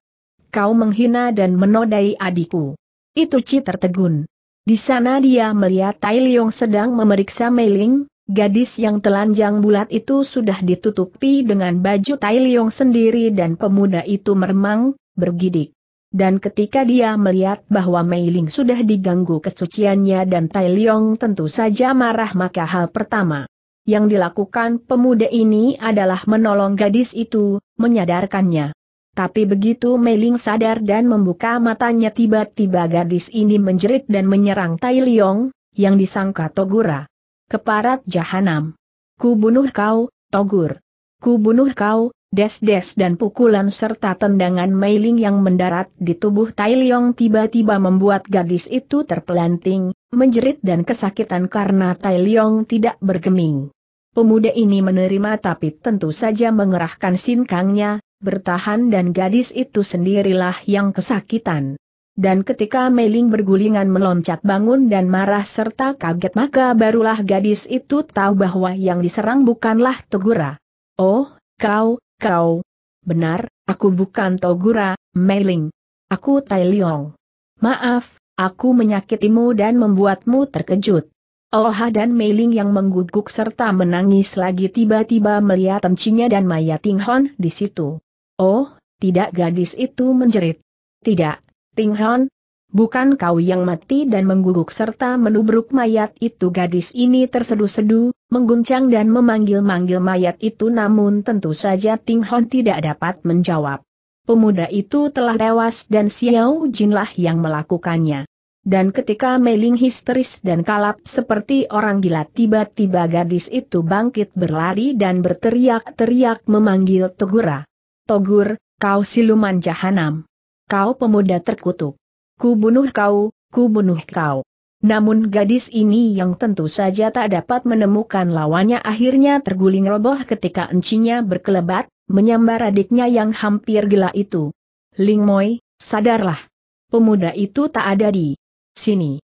Kau menghina dan menodai adikku. Itu Ci tertegun. Di sana dia melihat Tai Leong sedang memeriksa Mei Ling, gadis yang telanjang bulat itu sudah ditutupi dengan baju Tai Leong sendiri dan pemuda itu meremang, bergidik. Dan ketika dia melihat bahwa Mei Ling sudah diganggu kesuciannya dan Tai Leong tentu saja marah maka hal pertama yang dilakukan pemuda ini adalah menolong gadis itu, menyadarkannya. Tapi begitu Meiling sadar dan membuka matanya tiba-tiba gadis ini menjerit dan menyerang Tai Liong, yang disangka Togura. Keparat jahanam. Ku bunuh kau, Togur. Ku bunuh kau, des-des dan pukulan serta tendangan Meiling yang mendarat di tubuh Tai Liong tiba-tiba membuat gadis itu terpelanting, menjerit dan kesakitan karena Tai Liong tidak bergeming. Pemuda ini menerima tapi tentu saja mengerahkan sinkangnya, bertahan dan gadis itu sendirilah yang kesakitan. Dan ketika Meling bergulingan meloncat bangun dan marah serta kaget maka barulah gadis itu tahu bahwa yang diserang bukanlah Togura. Oh, kau, kau. Benar, aku bukan Togura, Meling. Aku Tai Liong. Maaf, aku menyakitimu dan membuatmu terkejut. Oha dan Meiling yang mengguguk serta menangis lagi tiba-tiba melihat tencinya dan Maya Tinghon di situ. Oh, tidak gadis itu menjerit. Tidak, Ting Han, bukan kau yang mati dan mengguguk serta menubruk mayat itu gadis ini tersedu-sedu, mengguncang dan memanggil-manggil mayat itu namun tentu saja Ting Hon tidak dapat menjawab. Pemuda itu telah tewas dan Xiao Jinlah yang melakukannya. Dan ketika Meiling histeris dan kalap seperti orang gila tiba-tiba gadis itu bangkit berlari dan berteriak-teriak memanggil Tegura. Togur, kau siluman jahanam. Kau pemuda terkutuk. Ku bunuh kau, ku bunuh kau. Namun gadis ini yang tentu saja tak dapat menemukan lawannya akhirnya terguling roboh ketika encinya berkelebat, menyambar adiknya yang hampir gila itu. Ling Moi, sadarlah. Pemuda itu tak ada di sini.